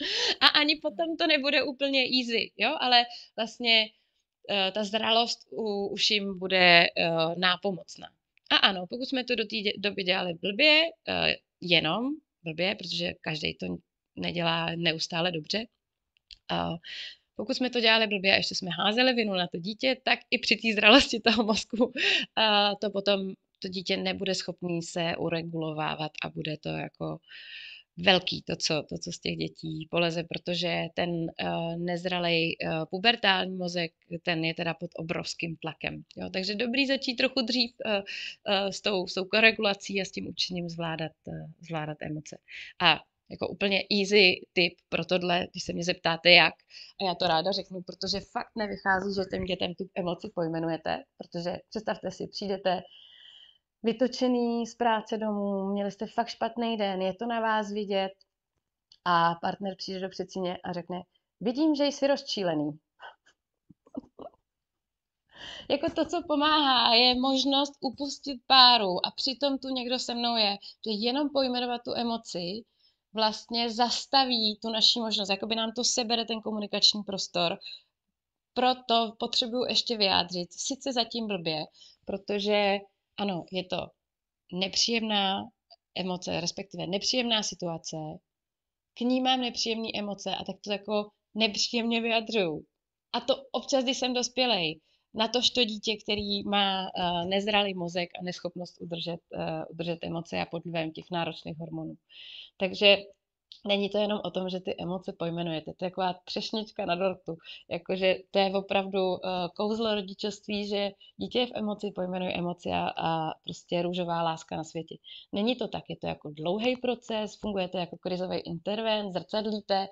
A ani potom to nebude úplně easy, jo? ale vlastně Eh, ta zralost u, už jim bude uh, nápomocná. A ano, pokud jsme to do té doby dělali blbě, uh, jenom blbě, protože každý to nedělá neustále dobře, uh, pokud jsme to dělali blbě a ještě jsme házeli vinu na to dítě, tak i při té zralosti toho mozku to potom to dítě nebude schopné se uregulovávat a bude to jako velký to co, to, co z těch dětí poleze, protože ten uh, eh, nezralý uh, eh, pubertální mozek, ten je teda pod obrovským tlakem. Jo? Takže dobrý začít trochu dřív uh, uh, s, tou, s tou koregulací a s tím učením zvládat, uh, zvládat emoce. A jako úplně easy tip pro tohle, když se mě zeptáte jak. A já to ráda řeknu, protože fakt nevychází, že těm dětem tu emoci pojmenujete, protože představte si, přijdete vytočený z práce domů, měli jste fakt špatný den, je to na vás vidět. A partner přijde do přecíně a řekne, vidím, že jsi rozčílený. jako to, co pomáhá, je možnost upustit páru a přitom tu někdo se mnou je, že jenom pojmenovat tu emoci vlastně zastaví tu naší možnost, jakoby nám to sebere ten komunikační prostor, proto potřebuju ještě vyjádřit, sice zatím blbě, protože ano, je to nepříjemná emoce, respektive nepříjemná situace, k ní mám nepříjemné emoce a tak to jako nepříjemně vyjadřuju. A to občas, když jsem dospělej, na to, to dítě, který má uh, nezralý mozek a neschopnost udržet, uh, udržet emoce a pod těch náročných hormonů. Takže není to jenom o tom, že ty emoce pojmenujete. To je taková třešnička na dortu. Jakože to je opravdu eh, kouzlo rodičovství, že dítě je v emoci, pojmenuje emoci a, a prostě růžová láska na světě. Není to tak, je to jako dlouhý proces, funguje to jako krizový intervent, zrcadlíte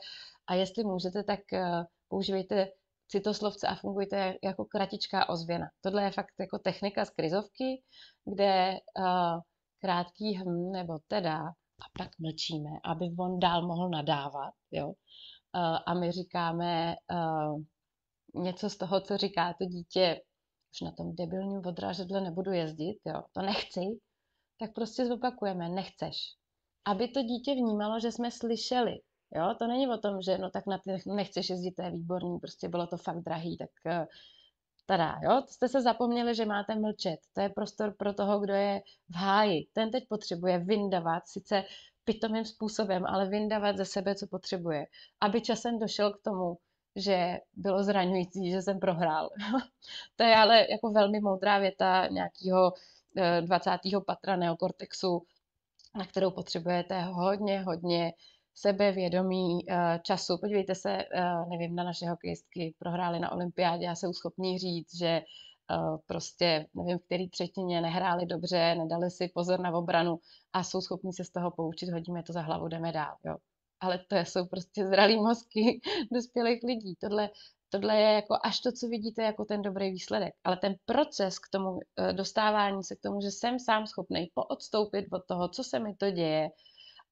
a jestli můžete, tak eh, používejte citoslovce a fungujte jako kratičká ozvěna. Tohle je fakt jako technika z krizovky, kde eh, krátký hm nebo teda a pak mlčíme, aby on dál mohl nadávat, jo. A my říkáme něco z toho, co říká to dítě, už na tom debilním odrážedle nebudu jezdit, jo, to nechci, tak prostě zopakujeme, nechceš. Aby to dítě vnímalo, že jsme slyšeli, jo, to není o tom, že no tak na ty nechceš jezdit, to je výborný, prostě bylo to fakt drahý, tak stará. Jo? Jste se zapomněli, že máte mlčet. To je prostor pro toho, kdo je v háji. Ten teď potřebuje vyndavat, sice pitomým způsobem, ale vyndavat ze sebe, co potřebuje. Aby časem došel k tomu, že bylo zraňující, že jsem prohrál. to je ale jako velmi moudrá věta nějakého eh, 20. patra neokortexu, na kterou potřebujete hodně, hodně sebevědomí eh, času. Podívejte se, eh, nevím, na naše hokejistky prohráli na olympiádě a jsou schopní říct, že eh, prostě, nevím, v který třetině nehráli dobře, nedali si pozor na obranu a jsou schopní se z toho poučit, hodíme to za hlavu, jdeme dál. Jo. Ale to jsou prostě zralý mozky dospělých lidí. Tohle, tohle je jako až to, co vidíte, jako ten dobrý výsledek. Ale ten proces k tomu dostávání se k tomu, že jsem sám schopný poodstoupit od toho, co se mi to děje,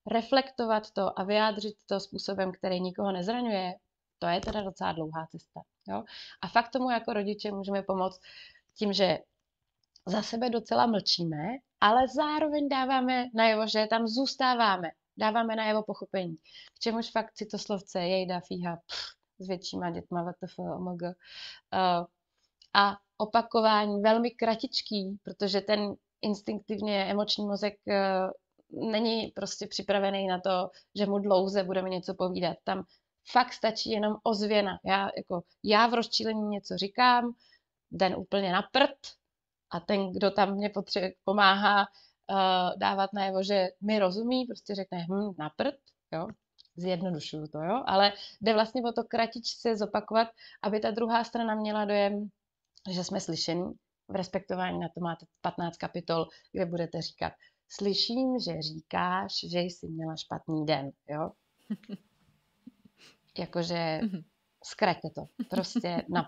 reflektovat to a vyjádřit to způsobem, který nikoho nezraňuje, to je teda docela dlouhá cesta. Jo? A fakt tomu jako rodiče můžeme pomoct tím, že za sebe docela mlčíme, ale zároveň dáváme najevo, že tam zůstáváme. Dáváme najevo pochopení. K čemuž fakt si to slovce jejda, fíha, pff, s většíma dětma, vtf, omg. Uh, a opakování velmi kratičký, protože ten instinktivně emoční mozek eh, není prostě připravený na to, že mu dlouze budeme něco povídat. Tam fakt stačí jenom ozvěna. Já, jako, já v rozčílení něco říkám, den úplně na prd a ten, kdo tam mě potřebuje, pomáhá uh, dávat najevo, že mi rozumí, prostě řekne hm, na prd, jo, zjednodušuju to, jo, ale jde vlastně o to kratičce zopakovat, aby ta druhá strana měla dojem, že jsme slyšení, v respektování na to máte 15 kapitol, kde budete říkat slyším, že říkáš, že jsi měla špatný den, jo? Jakože mhm. zkratě to, prostě na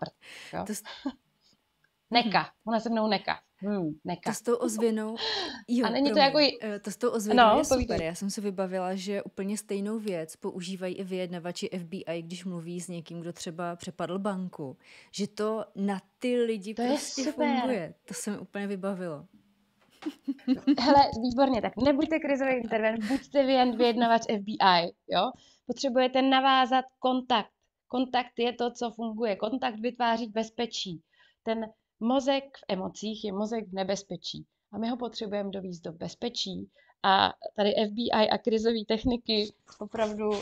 jo? To Neka, mhm. ona se mnou neka. Hmm, neka. To s tou ozvěnou, jo, a není to, jako... Eh, to s tou ozvěnou no, je super. Povídej. Já jsem se vybavila, že úplně stejnou věc používají i vyjednavači FBI, když mluví s někým, kdo třeba přepadl banku. Že to na ty lidi to prostě funguje. To se mi úplně vybavilo. Hele, výborně, tak nebuďte krizový intervent, buďte vy jen vyjednavač FBI, jo? Potřebujete navázat kontakt. Kontakt je to, co funguje. Kontakt vytváří bezpečí. Ten mozek v emocích je mozek v nebezpečí. A my ho potřebujeme dovízt do bezpečí. A tady FBI a krizové techniky opravdu uh,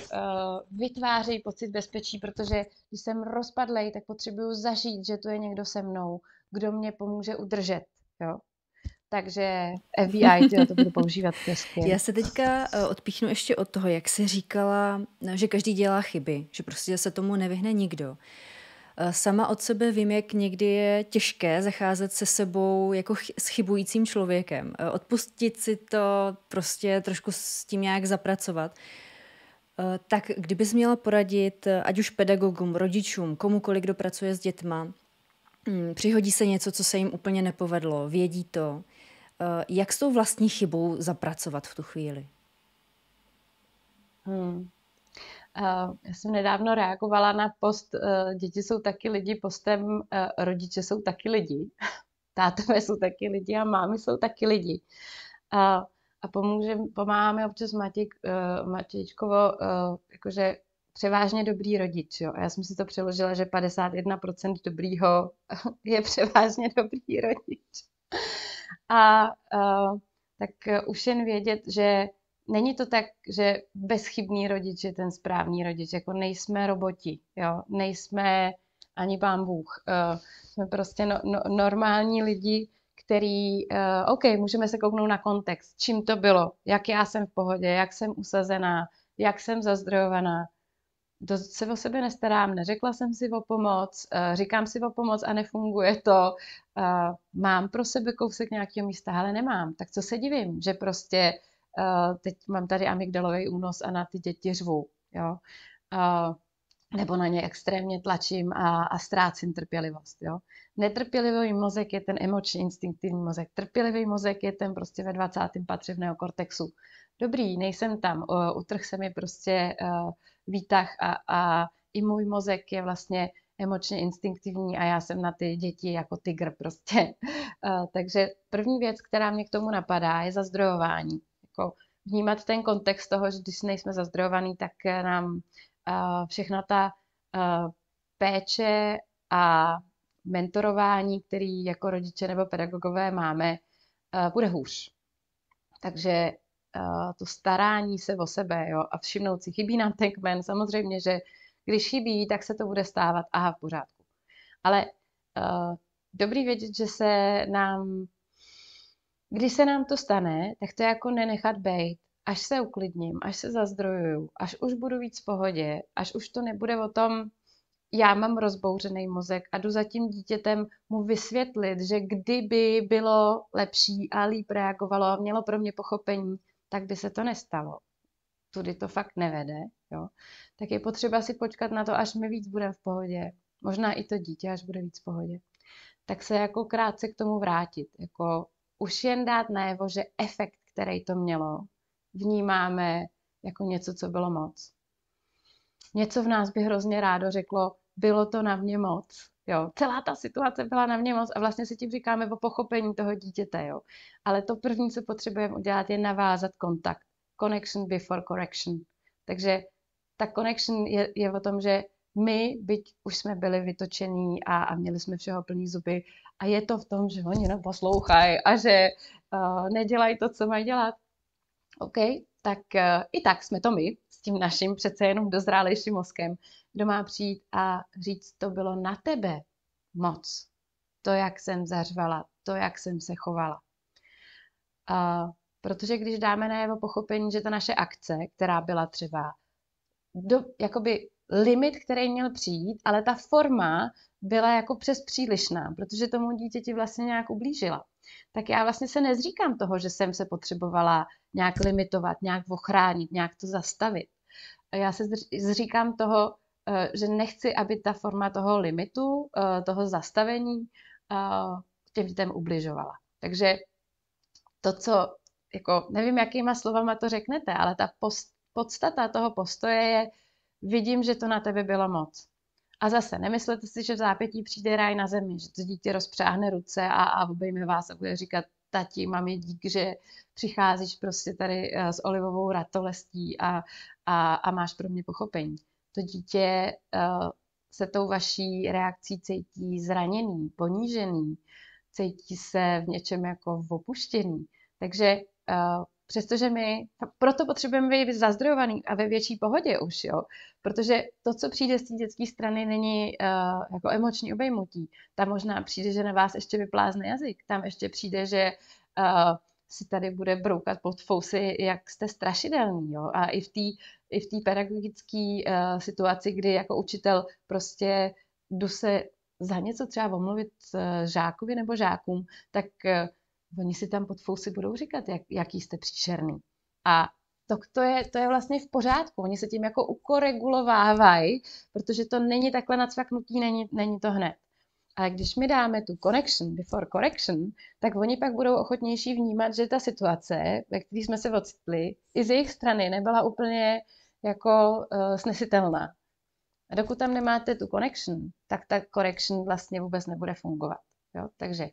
vytvářejí pocit bezpečí, protože když jsem rozpadlej, tak potřebuju zažít, že tu je někdo se mnou, kdo mě pomůže udržet. Jo? Takže FBI, tyjo, to budu používat dnesky. Já se teďka eh, odpíchnu ještě od toho, jak jsi říkala, eh, že každý dělá chyby, že prostě se tomu nevyhne nikdo. Eh, sama od sebe vím, jak někdy je těžké zacházet se sebou jako ch- s chybujícím člověkem. Odpustit si to, prostě trošku s tím nějak zapracovat. Tak kdybys měla poradit, ať už pedagogům, rodičům, komukoliv, kdo pracuje s dětma, mm, přihodí se něco, co se jim úplně nepovedlo, vědí to, Eh, jak s tou vlastní chybou zapracovat v tu chvíli? Hmm. Eh, já jsem nedávno reagovala na post eh, Děti jsou taky lidi postem Rodiče jsou taky lidi. Tátové jsou taky lidi a mámy jsou taky lidi. A, pomůže, pomáháme občas Matěk, Matěčkovo, jakože převážně dobrý rodič. Jo? Já jsem si to přeložila, že 51% dobrýho je převážně dobrý rodič a uh, tak eh, už jen vědět, že není to tak, že bezchybný rodič je ten správný rodič, jako nejsme roboti, jo, nejsme ani pán Bůh, uh, jsme prostě no, no, normální lidi, který, uh, OK, můžeme se kouknout na kontext, čím to bylo, jak já jsem v pohodě, jak jsem usazená, jak jsem zazdrojovaná, dost se o sebe nestarám, neřekla jsem si o pomoc, eh, říkám si o pomoc a nefunguje to, eh, mám pro sebe kousek nějakého místa, ale nemám, tak co se divím, že prostě eh, teď mám tady amygdalový únos a na ty děti řvu, jo, nebo na ně extrémně tlačím a, a ztrácím trpělivost. Jo? Netrpělivý mozek je ten emoční instinktivní mozek. Trpělivý mozek je ten prostě ve 20. patřivného kortexu. Dobrý, nejsem tam, utrh se mi prostě uh, výtah a, a i můj mozek je vlastně emočně instinktivní a já jsem na ty děti jako tygr prostě. Eh, takže první věc, která mě k tomu napadá, je zazdrojování. Jako vnímat ten kontext toho, že když nejsme zazdrojovaný, tak eh, nám eh, všechna ta péče a mentorování, který jako rodiče nebo pedagogové máme, bude hůř. Takže Eh, to starání se o sebe jo, a všimnout si, chybí nám ten kmen. Samozřejmě, že když chybí, tak se to bude stávat, aha, v pořádku. Ale uh, dobrý vědět, že se nám, když se nám to stane, tak to jako nenechat být, až se uklidním, až se zazdrojuju, až už budu víc v pohodě, až už to nebude o tom, já mám rozbouřený mozek a jdu za tím dítětem mu vysvětlit, že kdyby bylo lepší a líp reagovalo a mělo pro mě pochopení, tak by se to nestalo. Tudy to fakt nevede, jo? tak je potřeba si počkat na to, až my víc budeme v pohodě. Možná i to dítě, až bude víc v pohodě. Tak se jako krátce k tomu vrátit. Jako už jen dát najevo, že efekt, který to mělo, vnímáme jako něco, co bylo moc. Něco v nás by hrozně rádo řeklo, bylo to na mě moc. Jo, celá ta situace byla na mě moc a vlastně si tím říkáme o pochopení toho dítěte, jo. Ale to první, co potřebujeme udělat, je navázat kontakt. Connection before correction. Takže ta connection je, je o tom, že my, byť už jsme byli vytočení a, a měli jsme všeho plný zuby, a je to v tom, že oni jenom poslouchají a že uh, nedělají to, co mají dělat. OK, tak uh, i tak jsme to my s tím naším přece jenom dozrálejším mozkem kdo má přijít a říct, to bylo na tebe moc. To, jak jsem zařvala, to, jak jsem se chovala. A protože když dáme najevo pochopení, že ta naše akce, která byla třeba do, jakoby limit, který měl přijít, ale ta forma byla jako přes přílišná, protože tomu dítěti vlastně nějak ublížila. Tak já vlastně se nezříkám toho, že jsem se potřebovala nějak limitovat, nějak ochránit, nějak to zastavit. Já se zříkám toho, Eh, že nechci, aby ta forma toho limitu, eh, toho zastavení eh, těm dětem ubližovala. Takže to, co, jako nevím, jakýma slovama to řeknete, ale ta post, podstata toho postoje je, vidím, že to na tebe bylo moc. A zase, nemyslete si, že v zápětí přijde ráj na zemi, že to dítě rozpřáhne ruce a, a obejme vás a bude říkat, tati, mami, dík, že přicházíš prostě tady s olivovou ratolestí a, a, a máš pro mě pochopení to dítě uh, se tou vaší reakcí cítí zraněný, ponížený, cítí se v něčem jako opuštěný. Takže uh, přestože my, proto potřebujeme být zazdrojovaný a ve větší pohodě už, jo? protože to, co přijde z té dětské strany, není uh, jako emoční obejmutí. Tam možná přijde, že na vás ještě vyplázne jazyk, tam ještě přijde, že uh, si tady bude broukat pod fousy, jak jste strašidelný, Jo? A i v té pedagogické uh, situaci, kdy jako učitel prostě jdu se za něco třeba omluvit eh, žákovi nebo žákům, tak uh, oni si tam pod fousy budou říkat, jak, jaký jste příšerný. A to, to, je, to je vlastně v pořádku. Oni se tím jako ukoregulovávají, protože to není takhle nacvaknutí, není, není to hned. Ale když my dáme tu connection before correction, tak oni pak budou ochotnější vnímat, že ta situace, ve které jsme se ocitli, i z jejich strany nebyla úplně jako uh, snesitelná. A dokud tam nemáte tu connection, tak ta correction vlastně vůbec nebude fungovat. Jo? Takže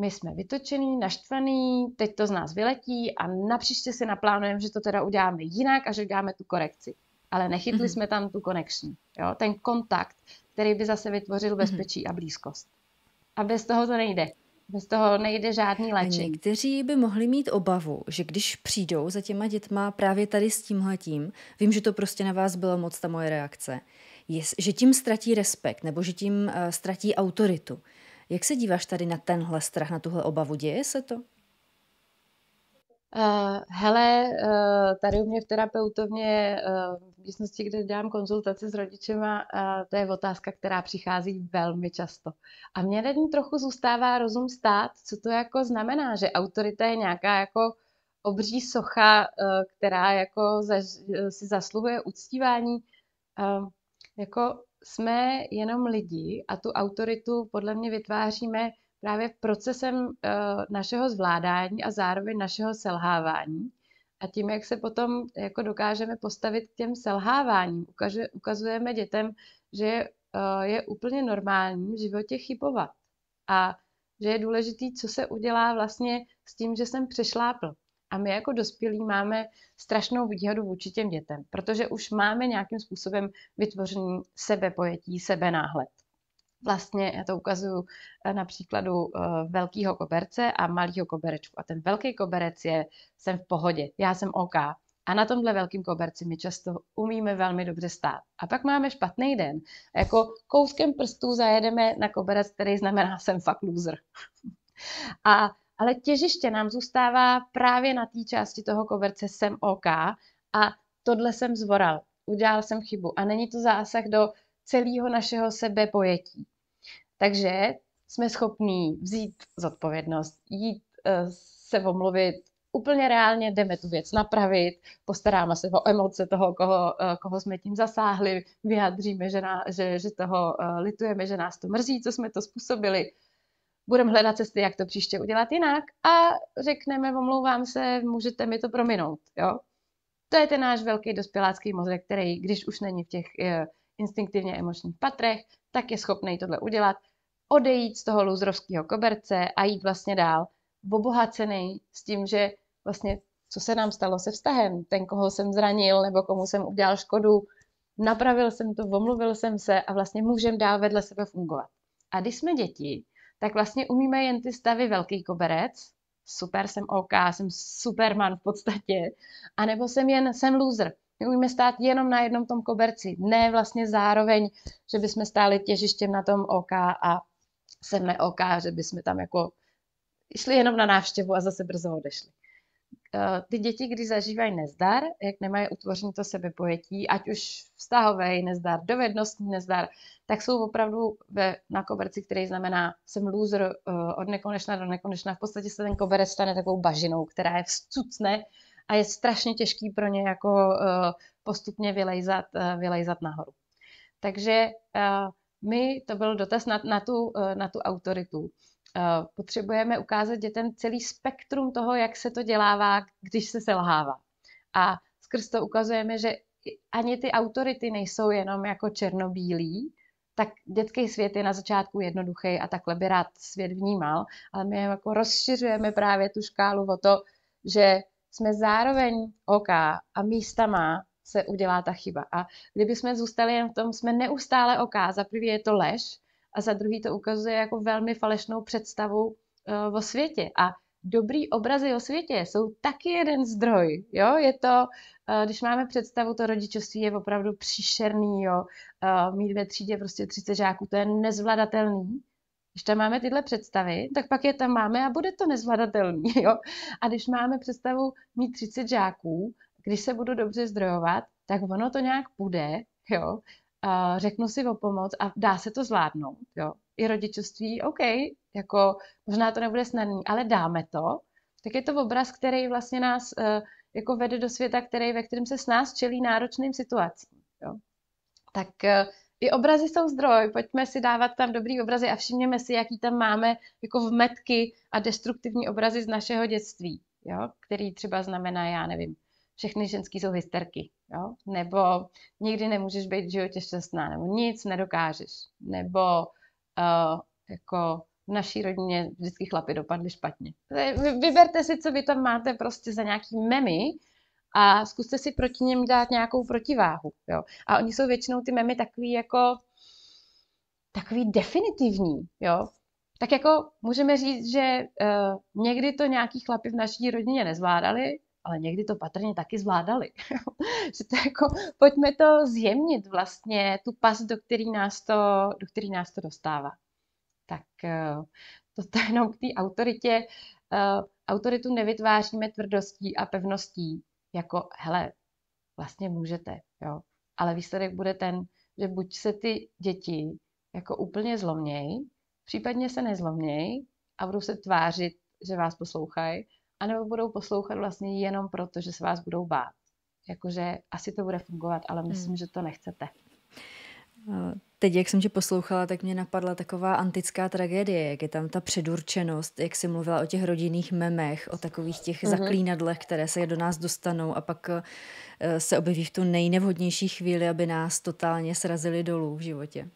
my jsme vytočený, naštvaný, teď to z nás vyletí a napříště si naplánujeme, že to teda uděláme jinak a že uděláme tu korekci. Ale nechytli mm-hmm. jsme tam tu connection, jo? ten kontakt který by zase vytvořil mhm. bezpečí a blízkost. A bez toho to nejde. Bez toho nejde žádný léčení. Někteří by mohli mít obavu, že když přijdou za těma dětma právě tady s tímhletím, vím, že to prostě na vás byla moc ta moje reakce, je, že tím ztratí respekt nebo že tím uh, ztratí autoritu. Jak se díváš tady na tenhle strach, na tuhle obavu? Děje se to? Uh, hele, uh, tady u mě v terapeutovně, uh, v místnosti, kde dělám konzultace s rodičema, uh, to je otázka, která přichází velmi často. A mě nad ní trochu zůstává rozum stát, co to jako znamená, že autorita je nějaká jako obří socha, uh, která jako uh, si zasluhuje uctívání. Uh, jako jsme jenom lidi a tu autoritu podle mě vytváříme právě procesem eh, našeho zvládání a zároveň našeho selhávání. A tím, jak se potom jako dokážeme postavit k těm selháváním, ukazujeme dětem, že je, eh, je úplně normální v životě chybovat. A že je důležitý, co se udělá vlastně s tím, že jsem přešlápl. A my jako dospělí máme strašnou výhodu vůči těm dětem, protože už máme nějakým způsobem vytvořený sebepojetí, sebenáhled. Vlastně já to ukazuju eh, na příkladu eh, velkého koberce a malého koberečku. A ten velký koberec je, jsem v pohodě, já jsem OK. A na tomhle velkém koberci my často umíme velmi dobře stát. A pak máme špatný den. Jako kouskem prstů zajedeme na koberec, který znamená, jsem fakt loser. A, ale těžiště nám zůstává právě na té části toho koberce jsem OK a tohle jsem zvoral, udělal jsem chybu. A není to zásah do celého našeho sebepojetí. Takže jsme schopní vzít zodpovědnost, jít eh, se omluvit, úplně reálně jdeme tu věc napravit, postaráme se o emoce toho, koho, eh, koho jsme tím zasáhli, vyjádříme, že, na, že, že toho eh, litujeme, že nás to mrzí, co jsme to způsobili. Budeme hledat cesty, jak to příště udělat jinak a řekneme, omlouvám se, můžete mi to prominout. Jo? To je ten náš velký dospělácký mozek, který, když už není v těch instinktivně emočních patrech, tak je schopný tohle udělat odejít z toho lůzrovského koberce a jít vlastně dál, obohacený s tím, že vlastně co se nám stalo se vztahem, ten, koho jsem zranil nebo komu jsem udělal škodu, napravil jsem to, omluvil jsem se a vlastně můžeme dál vedle sebe fungovat. A když jsme děti, tak vlastně umíme jen ty stavy velký koberec, super, jsem OK, jsem superman v podstatě, anebo jsem jen, jsem loser. My umíme stát jenom na jednom tom koberci, ne vlastně zároveň, že bychom stáli těžištěm na tom OK a mne OK, že bychom tam jako šli jenom na návštěvu a zase brzo odešli. Eh, ty děti, když zažívají nezdar, jak nemají utvořené to sebepojetí, ať už vztahový nezdar, dovednostní nezdar, tak jsou opravdu ve, na koberci, který znamená jsem loser eh, od nekonečna do nekonečna. V podstatě se ten koberec stane takovou bažinou, která je vstucne a je strašně těžký pro ně jako eh, postupně vylejzat, vylejzat nahoru. Takže my, to byl dotaz na, na, tu, eh, na tu autoritu, eh, potřebujeme ukázat dětem celý spektrum toho, jak se to dělává, když se selhává. A skrz to ukazujeme, že ani ty autority nejsou jenom jako černobílí, tak dětský svět je na začátku jednoduchý a takhle by rád svět vnímal, ale my jako rozšiřujeme právě tu škálu o to, že jsme zároveň OK a místama se udělá ta chyba. A kdyby jsme zůstali jen v tom, jsme neustále oká, za prvý je to lež a za druhý to ukazuje jako velmi falešnou představu eh, o světě. A dobrý obrazy o světě jsou taky jeden zdroj. Jo? Je to, eh, když máme představu, to rodičovství je opravdu příšerný. Jo? Eh, mít ve třídě prostě 30 žáků, to je nezvladatelný. Když tam máme tyhle představy, tak pak je tam máme a bude to nezvladatelný. Jo? A když máme představu mít 30 žáků když se budu dobře zdrojovat, tak ono to nějak půjde, jo, a řeknu si o pomoc a dá se to zvládnout, jo. I rodičovství, OK, jako možná to nebude snadné, ale dáme to, tak je to obraz, který vlastně nás uh, jako vede do světa, který, ve kterém se s nás čelí náročným situacím, jo. Tak uh, i obrazy jsou zdroj, pojďme si dávat tam dobrý obrazy a všimněme si, jaký tam máme jako vmetky a destruktivní obrazy z našeho dětství, jo, který třeba znamená, já nevím, všechny ženský jsou hysterky, jo? nebo nikdy nemůžeš být v životě šťastná, nebo nic nedokážeš, nebo uh, jako v naší rodině vždycky chlapi dopadli špatně. Vyberte si, co vy tam máte prostě za nějaký memy a zkuste si proti něm dát nějakou protiváhu. Jo? A oni jsou většinou ty memy takový jako takový definitivní, jo. Tak jako můžeme říct, že uh, někdy to nějaký chlapi v naší rodině nezvládali, ale někdy to patrně taky zvládali. že to jako, pojďme to zjemnit vlastně, tu pas, do který nás to, do který nás to dostává. Tak eh, to je jenom k té autoritě. Eh, autoritu nevytváříme tvrdostí a pevností, jako hele, vlastně můžete, jo. Ale výsledek bude ten, že buď se ty děti jako úplně zlomějí, případně se nezlomějí a budou se tvářit, že vás poslouchají, anebo budou poslouchat vlastně jenom proto, že se vás budou bát. Jakože asi to bude fungovat, ale hmm. myslím, hmm. že to nechcete. Teď, jak jsem tě poslouchala, tak mě napadla taková antická tragédie, jak je tam ta předurčenost, jak jsi mluvila o těch rodinných memech, o takových těch mm-hmm. zaklínadlech, které se do nás dostanou a pak eh, se objeví v tu nejnevhodnější chvíli, aby nás totálně srazili dolů v životě.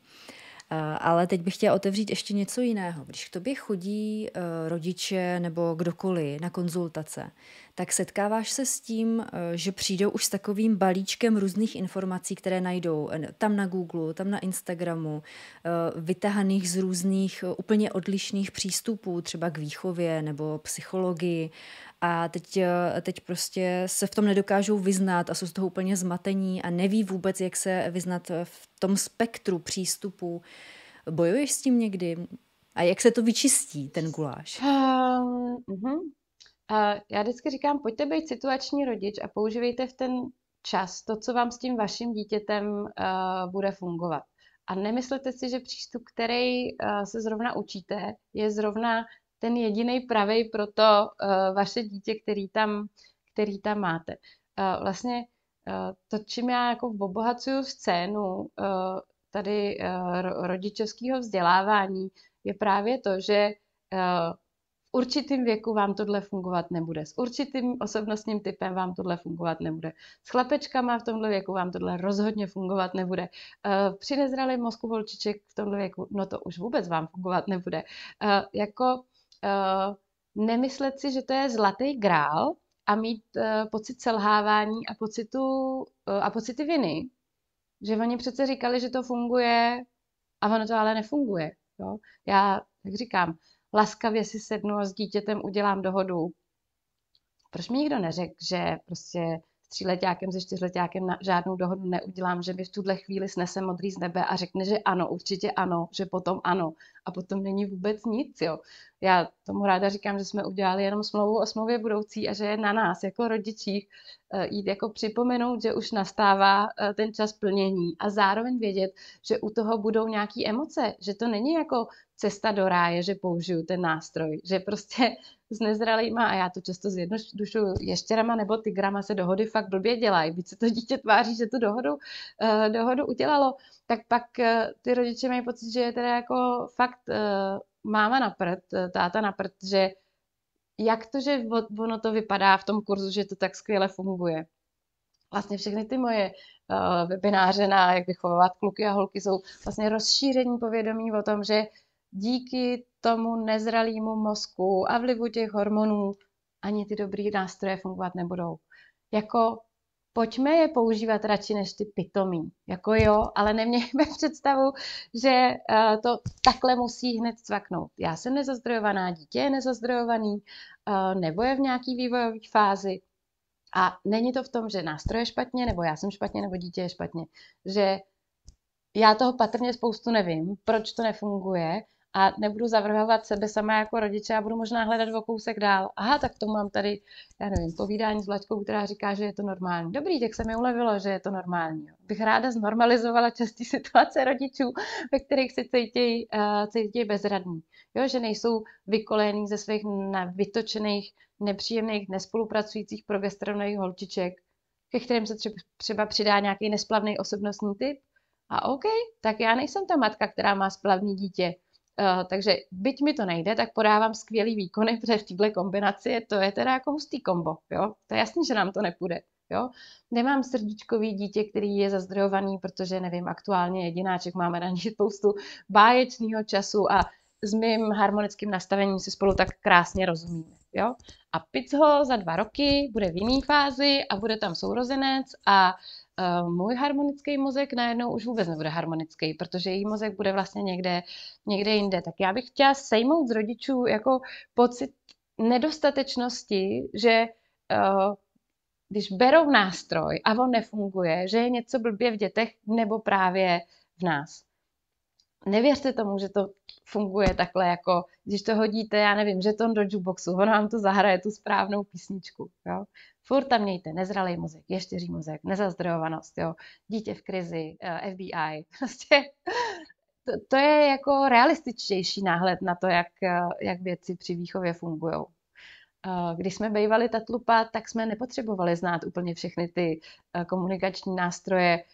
Eh, ale teď bych chtěla otevřít ještě něco jiného. Když k tobě chodí eh, rodiče nebo kdokoliv na konzultace, tak setkáváš se s tím, eh, že přijdou už s takovým balíčkem různých informací, které najdou eh, tam na Google, tam na Instagramu, eh, vytahaných z různých úplně odlišných přístupů, třeba k výchově nebo psychologii. A teď, teď prostě se v tom nedokážou vyznat a jsou z toho úplně zmatení a neví vůbec, jak se vyznat v tom spektru přístupů. Bojuješ s tím někdy? A jak se to vyčistí, ten guláš? Uh, uh-huh já vždycky říkám, pojďte být situační rodič a používejte v ten čas to, co vám s tím vaším dítětem eh, bude fungovat. A nemyslete si, že přístup, který eh, se zrovna učíte, je zrovna ten jediný pravý pro to eh, vaše dítě, který tam, který tam máte. Vlastně to, čím já jako obohacuju scénu tady rodičovského vzdělávání, je právě to, že určitým věku vám tohle fungovat nebude, s určitým osobnostním typem vám tohle fungovat nebude, s chlapečkama v tomhle věku vám tohle rozhodně fungovat nebude, eh, při nezralém mozku volčiček v tomhle věku, no to už vůbec vám fungovat nebude. Eh, jako eh, nemyslet si, že to je zlatý grál a mít pocit selhávání a, pocitu, a pocity viny, že oni přece říkali, že to funguje a ono to ale nefunguje. Jo? Já, jak říkám, laskavě si sednu a s dítětem udělám dohodu. Proč mi nikdo neřekl, že prostě s tříletákem, se čtyřletákem na, žádnou dohodu neudělám, že mi v tuhle chvíli snese modrý z nebe a řekne, že ano, určitě ano, že potom ano. A potom není vůbec nic, jo. Já tomu ráda říkám, že jsme udělali jenom smlouvu o smlouvě budoucí a že je na nás jako rodičích eh, jít jako připomenout, že už nastává eh, ten čas plnění a zároveň vědět, že u toho budou nějaké emoce, že to není jako cesta do ráje, že použiju ten nástroj, že prostě s nezralýma, a já to často zjednodušuju ještěrama nebo tygrama, se dohody fakt blbě dělají, byť se to dítě tváří, že tu dohodu, uh, dohodu udělalo, tak pak uh, ty rodiče mají pocit, že je teda jako fakt uh, máma na prd, táta na prd, že jak to, že ono to vypadá v tom kurzu, že to tak skvěle funguje. Vlastně všechny ty moje uh, webináře na jak vychovávat kluky a holky jsou vlastně rozšíření povědomí o tom, že díky tomu nezralému mozku a vlivu těch hormonů ani ty dobrý nástroje fungovat nebudou. Jako pojďme je používat radši než ty pitomí. Jako jo, ale nemějme představu, že eh, to takhle musí hned cvaknout. Já jsem nezazdrojovaná, dítě je nezazdrojovaný, eh, nebo je v nějaký vývojové fázi. A není to v tom, že nástroje špatně, nebo já jsem špatně, nebo dítě je špatně. Že já toho patrně spoustu nevím, proč to nefunguje, a nebudu zavrhovat sebe sama jako rodiče a budu možná hledat o kousek dál. Aha, tak to mám tady, já nevím, povídání s Vlaďkou, která říká, že je to normální. Dobrý, tak se mi ulevilo, že je to normální. Bych ráda znormalizovala častý situace rodičů, ve kterých se cítí, uh, eh, cítí bezradní. Jo, že nejsou vykolení ze svých vytočených, nepříjemných, nespolupracujících progesteronových holčiček, ke kterým se třeba, přidá nějaký nesplavný osobnostní typ. A OK, tak já nejsem ta matka, která má splavný dítě Eh, takže byť mi to nejde, tak podávám skvělý výkony, protože v této kombinaci to je teda jako hustý kombo. Jo? To je jasný, že nám to nepůjde. Jo? Nemám srdíčkový dítě, který je zazdrojovaný, protože nevím, aktuálně jedináček máme na něj spoustu báječného času a s mým harmonickým nastavením si spolu tak krásně rozumíme. Jo? A pic ho za dva roky bude v jiný fázi a bude tam sourozenec a můj harmonický mozek najednou už vůbec nebude harmonický, protože její mozek bude vlastně někde, někde jinde. Tak já bych chtěla sejmout z rodičů jako pocit nedostatečnosti, že uh, když berou nástroj a on nefunguje, že je něco blbě v dětech nebo právě v nás nevěřte tomu, že to funguje takhle, jako když to hodíte, já nevím, že to do jukeboxu, ono vám to zahraje tu správnou písničku. Jo? Furt tam mějte nezralý mozek, ještěří mozek, nezazdrojovanost, jo? dítě v krizi, eh, FBI. Prostě to, to je jako realističtější náhled na to, jak, eh, jak věci při výchově fungují. Eh, když jsme bývali ta tlupa, tak jsme nepotřebovali znát úplně všechny ty komunikační nástroje,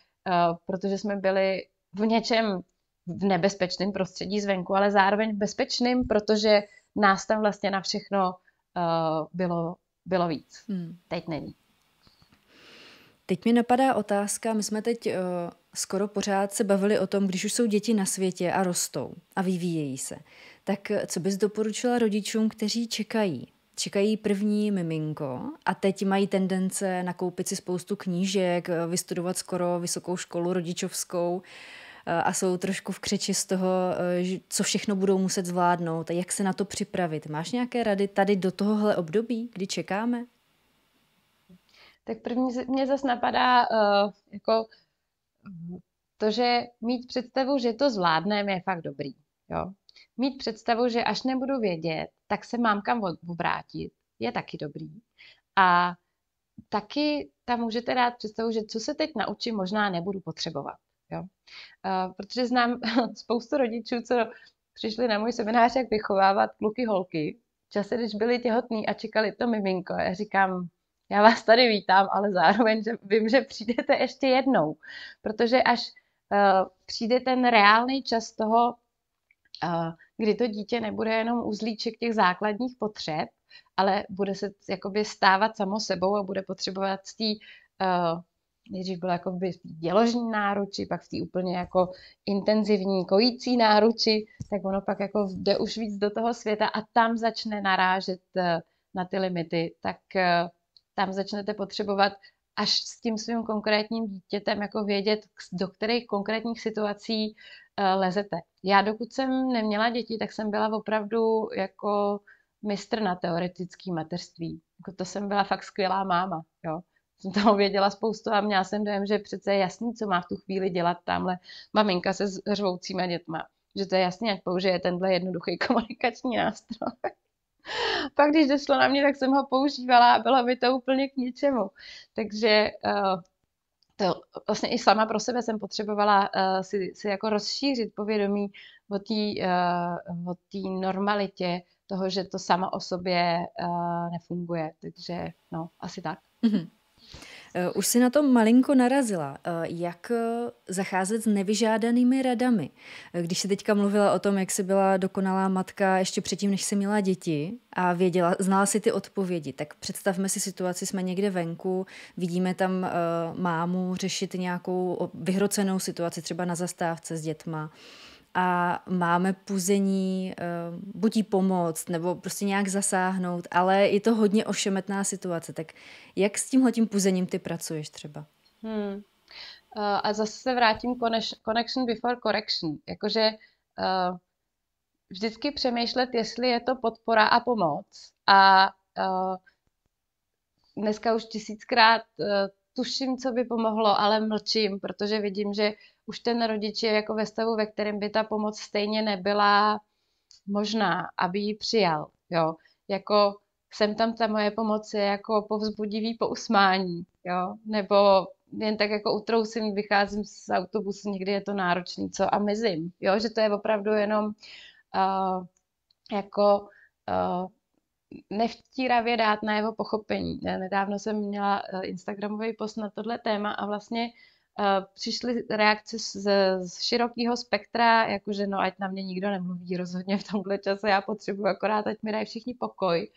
protože jsme byli v něčem v nebezpečném prostředí zvenku, ale zároveň bezpečným, protože nás tam vlastně na všechno uh, bylo, bylo víc. Hmm. Teď není. Teď mi napadá otázka, my jsme teď uh, skoro pořád se bavili o tom, když už jsou děti na světě a rostou a vyvíjejí se, tak eh, co bys doporučila rodičům, kteří čekají? Čekají první miminko a teď mají tendence nakoupit si spoustu knížek, vystudovat skoro vysokou školu rodičovskou. Uh, a jsou trošku v křeči z toho, eh, co všechno budou muset zvládnout a jak se na to připravit. Máš nějaké rady tady do tohohle období, kdy čekáme? Tak první mě zase napadá uh, jako to, že mít představu, že to zvládneme, je fakt dobrý. Jo? Mít představu, že až nebudu vědět, tak se mám kam obrátit, je taky dobrý. A taky tam můžete dát představu, že co se teď naučím, možná nebudu potřebovat. Jo? A protože znám spoustu rodičů, co přišli na můj seminář, jak vychovávat kluky holky, Čase, když byli těhotní a čekali to miminko. Já říkám, já vás tady vítám, ale zároveň že vím, že přijdete ještě jednou, protože až uh, přijde ten reálný čas toho, uh, kdy to dítě nebude jenom uzlíček těch základních potřeb, ale bude se jakoby stávat samo sebou a bude potřebovat z té uh, nejdřív byla jako v děložní náruči, pak v té úplně jako intenzivní kojící náruči, tak ono pak jako jde už víc do toho světa a tam začne narážet eh, na ty limity, tak eh, tam začnete potřebovat až s tím svým konkrétním dítětem jako vědět, do kterých konkrétních situací eh, lezete. Já dokud jsem neměla děti, tak jsem byla opravdu jako mistr na teoretický mateřství. Jako to jsem byla fakt skvělá máma, jo jsem toho věděla spoustu a měla jsem dojem, že přece je jasný, co má v tu chvíli dělat tamhle maminka se řvoucíma dětma. Že to je jasný, jak použije tenhle jednoduchý komunikační nástroj. Pak, když došlo na mě, tak jsem ho používala a bylo mi to úplně k ničemu. Takže eh, to vlastně i sama pro sebe jsem potřebovala eh, si, si jako rozšířit povědomí o té eh, o normalitě toho, že to sama o sobě nefunguje. Takže no, asi tak. Mm-hmm. Eh, už si na to malinko narazila. Eh, jak eh, zacházet s nevyžádanými radami? Když jsi teďka mluvila o tom, jak jsi byla dokonalá matka ještě předtím, než jsi měla děti a věděla, znala si ty odpovědi, tak představme si situaci, jsme někde venku, vidíme tam mámu řešit nějakou vyhrocenou situaci, třeba na zastávce s dětma a máme puzení eh, buď jí pomoct nebo prostě nějak zasáhnout, ale je to hodně ošemetná situace. Tak jak s tímhle tím puzením ty pracuješ třeba? Hmm. Eh, a zase se vrátím connection before correction. Jakože uh, vždycky přemýšlet, jestli je to podpora a pomoc. A uh, dneska už tisíckrát uh, tuším, co by pomohlo, ale mlčím, protože vidím, že už ten rodič je jako ve stavu, ve kterém by ta pomoc stejně nebyla možná, aby ji přijal. Jo? Jako jsem tam ta moje pomoc je jako povzbudivý po usmání, jo? nebo jen tak jako utrousím, vycházím z autobusu, někdy je to náročný, co a mizím, jo? že to je opravdu jenom uh, jako uh, nevtíravě dát na jeho pochopení. Nedávno jsem měla eh, Instagramový post na tohle téma a vlastně Eh, přišly reakce z, z širokého spektra, jakože no ať na mě nikdo nemluví rozhodně v tomhle čase, já potřebuji akorát, ať mi dají všichni pokoj.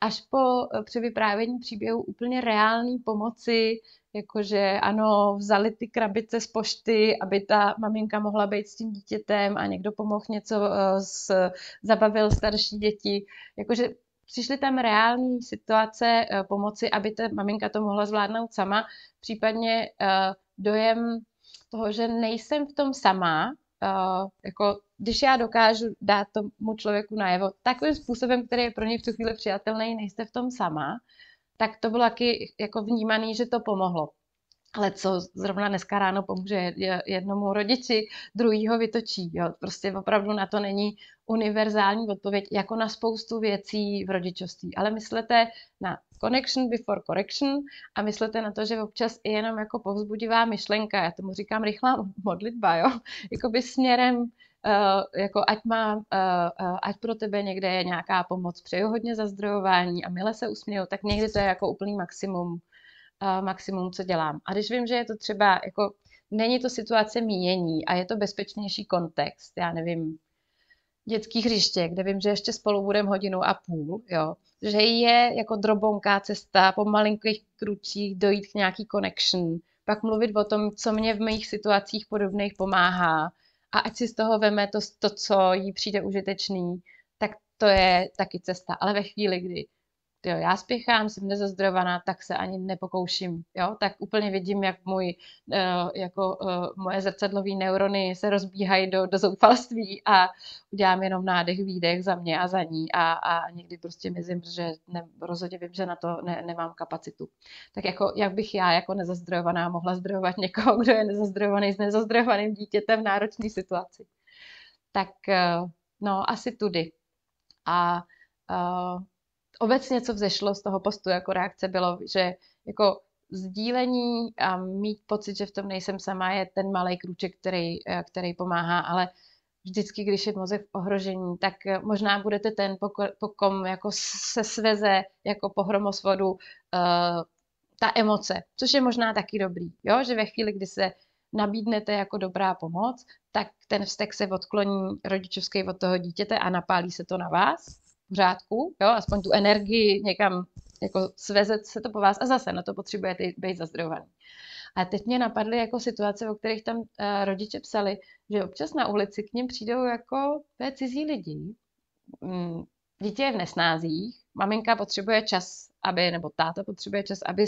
Až po eh, převyprávění příběhu úplně reální pomoci, jakože ano, vzali ty krabice z pošty, aby ta maminka mohla být s tím dítětem a někdo pomohl něco, eh, s, zabavil starší děti. Jakože Přišly tam reální situace eh, pomoci, aby ta maminka to mohla zvládnout sama, případně eh, dojem toho, že nejsem v tom sama, eh, jako když já dokážu dát tomu člověku najevo takovým způsobem, který je pro něj v tu chvíli přijatelný, nejste v tom sama, tak to bylo taky jako vnímané, že to pomohlo ale co zrovna dneska ráno pomůže jednomu rodiči, druhýho vytočí. Jo. Prostě opravdu na to není univerzální odpověď, jako na spoustu věcí v rodičovství. Ale myslete na connection before correction a myslete na to, že občas i jenom jako povzbudivá myšlenka, já tomu říkám rychlá modlitba, jo, jakoby směrem Uh, jako ať, má, uh, uh, ať pro tebe někde je nějaká pomoc, přeju hodně zazdrojování a mile se usměju, tak někdy to je jako úplný maximum maximum, co dělám. A když vím, že je to třeba, jako není to situace míjení a je to bezpečnější kontext, já nevím, dětský hřiště, kde vím, že ještě spolu budeme hodinu a půl, jo, že je jako drobonká cesta po malinkých kručích dojít k nějaký connection, pak mluvit o tom, co mě v mých situacích podobných pomáhá a ať si z toho veme to, to co jí přijde užitečný, tak to je taky cesta. Ale ve chvíli, kdy jo, já spěchám, jsem nezazdrovaná, tak se ani nepokouším, jo, tak úplně vidím, jak můj, eh, jako eh, moje zrcadlové neurony se rozbíhají do, do zoufalství a udělám jenom nádech, výdech za mě a za ní a, a někdy prostě mizím, že ne, rozhodně vím, že na to ne, nemám kapacitu. Tak jako, jak bych já jako nezazdrovaná mohla zdrojovat někoho, kdo je nezazdrovaný s nezazdrojovaným dítětem v náročné situaci. Tak eh, no, asi tudy. A obecně, co vzešlo z toho postu jako reakce, bylo, že jako sdílení a mít pocit, že v tom nejsem sama, je ten malý krůček, který, eh, který pomáhá, ale vždycky, když je mozek v ohrožení, tak eh, možná budete ten, po, po kom jako se sveze jako po hromosvodu uh, ta emoce, což je možná taky dobrý, jo? že ve chvíli, kdy se nabídnete jako dobrá pomoc, tak ten vztek se odkloní rodičovský od toho dítěte a napálí se to na vás pořádku, jo, aspoň tu energii někam jako svezet se to po vás a zase na to potřebujete být zazdrovaný. A teď mě napadly jako situace, o kterých tam uh, rodiče psali, že občas na ulici k ním přijdou jako to cizí lidi. Mm, dítě je v nesnázích, maminka potřebuje čas, aby, nebo táta potřebuje čas, aby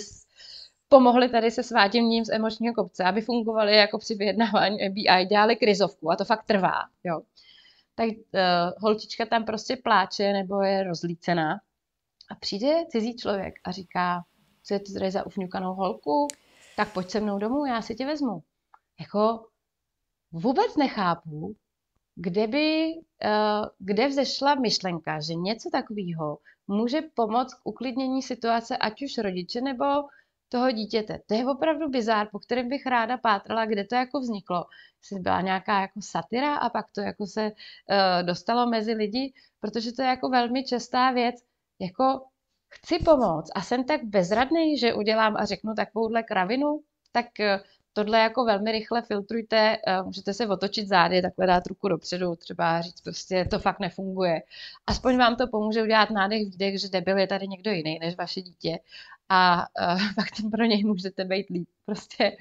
pomohli tady se svátěním z emočního kopce, aby fungovali jako při vyjednávání FBI, dělali krizovku a to fakt trvá. Jo tak uh, holčička tam prostě pláče nebo je rozlícená. A přijde cizí člověk a říká, co je to tady za ufňukanou holku, tak pojď se mnou domů, já si tě vezmu. Jako vůbec nechápu, kde by, eh, kde vzešla myšlenka, že něco takového může pomoct k uklidnění situace ať už rodiče nebo toho dítěte. To je opravdu bizár, po kterém bych ráda pátrala, kde to jako vzniklo. Jestli byla nějaká jako satira a pak to jako se e, dostalo mezi lidi, protože to je jako velmi častá věc, jako chci pomoct a jsem tak bezradný, že udělám a řeknu takovouhle kravinu, tak eh, tohle jako velmi rychle filtrujte, eh, můžete se otočit zády, takhle dát ruku dopředu, třeba říct prostě to fakt nefunguje. Aspoň vám to pomůže udělat nádech výdech, že debil je tady někdo jiný než vaše dítě a uh, pak tam pro něj můžete být líp. Prostě,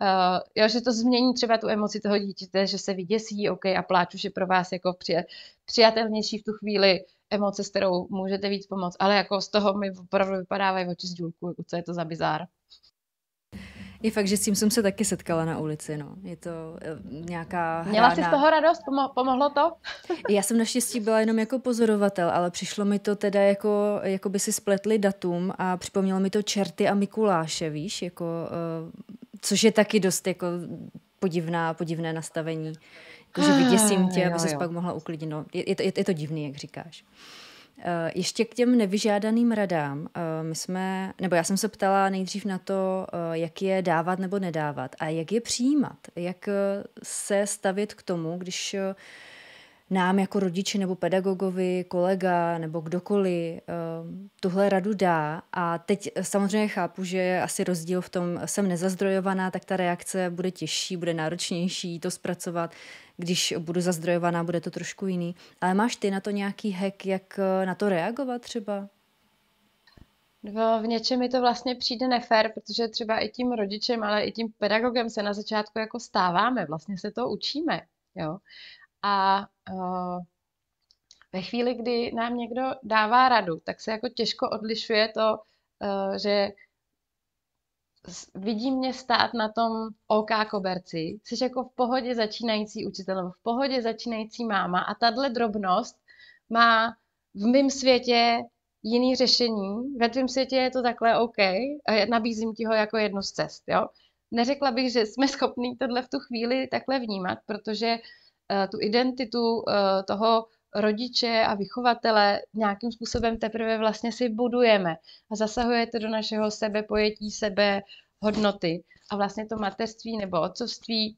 uh, jo, že to změní třeba tu emoci toho dítěte, že se vyděsí, OK, a pláču, že pro vás jako při, přijatelnější v tu chvíli emoce, s kterou můžete víc pomoct, ale jako z toho mi opravdu vypadávají oči z důlku, jako co je to za bizár. Je fakt, že s tím jsem se taky setkala na ulici, no. Je to eh, nějaká Měla jsi z toho radost? Pomo- pomohlo to? Já jsem naštěstí byla jenom jako pozorovatel, ale přišlo mi to teda jako, jako by si spletli datum a připomnělo mi to čerty a Mikuláše, víš, jako, eh, což je taky dost jako podivná, podivné nastavení. Jako, že vyděsím tě, aby se pak mohla uklidnit. No, je, je, to, je, je to divný, jak říkáš. Eh, ještě k těm nevyžádaným radám. Eh, my jsme, nebo já jsem se ptala nejdřív na to, eh, jak je dávat nebo nedávat a jak je přijímat, jak se stavit k tomu, když nám jako rodiči nebo pedagogovi, kolega nebo kdokoliv tuhle radu dá. A teď samozřejmě chápu, že je asi rozdíl v tom, jsem nezazdrojovaná, tak ta reakce bude těžší, bude náročnější to zpracovat, když budu zazdrojovaná, bude to trošku jiný. Ale máš ty na to nějaký hack, jak eh, na to reagovat třeba? No, v něčem mi to vlastně přijde nefér, protože třeba i tím rodičem, ale i tím pedagogem se na začátku jako stáváme, vlastně se to učíme. Jo? A uh, ve chvíli, kdy nám někdo dává radu, tak se jako těžko odlišuje to, uh, že vidí mě stát na tom OK koberci, jsi jako v pohodě začínající učitel v pohodě začínající máma a tahle drobnost má v mém světě jiný řešení, ve tvém světě je to takhle OK a nabízím ti ho jako jednu z cest, jo. Neřekla bych, že jsme schopní tohle v tu chvíli takhle vnímat, protože uh, tu identitu uh, toho rodiče a vychovatele nějakým způsobem teprve vlastně si budujeme a zasahuje to do našeho sebepojetí, sebe hodnoty. A vlastně to mateřství nebo otcovství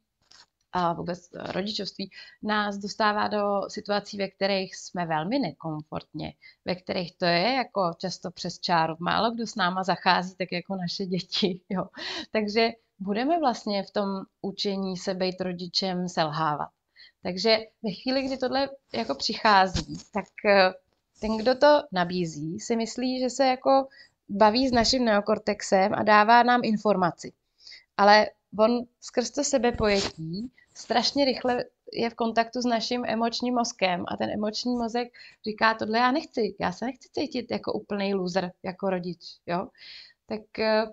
a vůbec eh, rodičovství nás dostává do situací, ve kterých jsme velmi nekomfortně, ve kterých to je jako často přes čáru. Málo kdo s náma zachází tak jako naše děti. Jo. Takže budeme vlastně v tom učení se být rodičem selhávat. Takže ve chvíli, kdy tohle jako přichází, tak eh, ten, kdo to nabízí, si myslí, že se jako baví s naším neokortexem a dává nám informaci. Ale on skrz to sebepojetí strašně rychle je v kontaktu s naším emočním mozkem a ten emoční mozek říká, tohle já nechci, já se nechci cítit jako úplný loser, jako rodič, jo. Tak eh,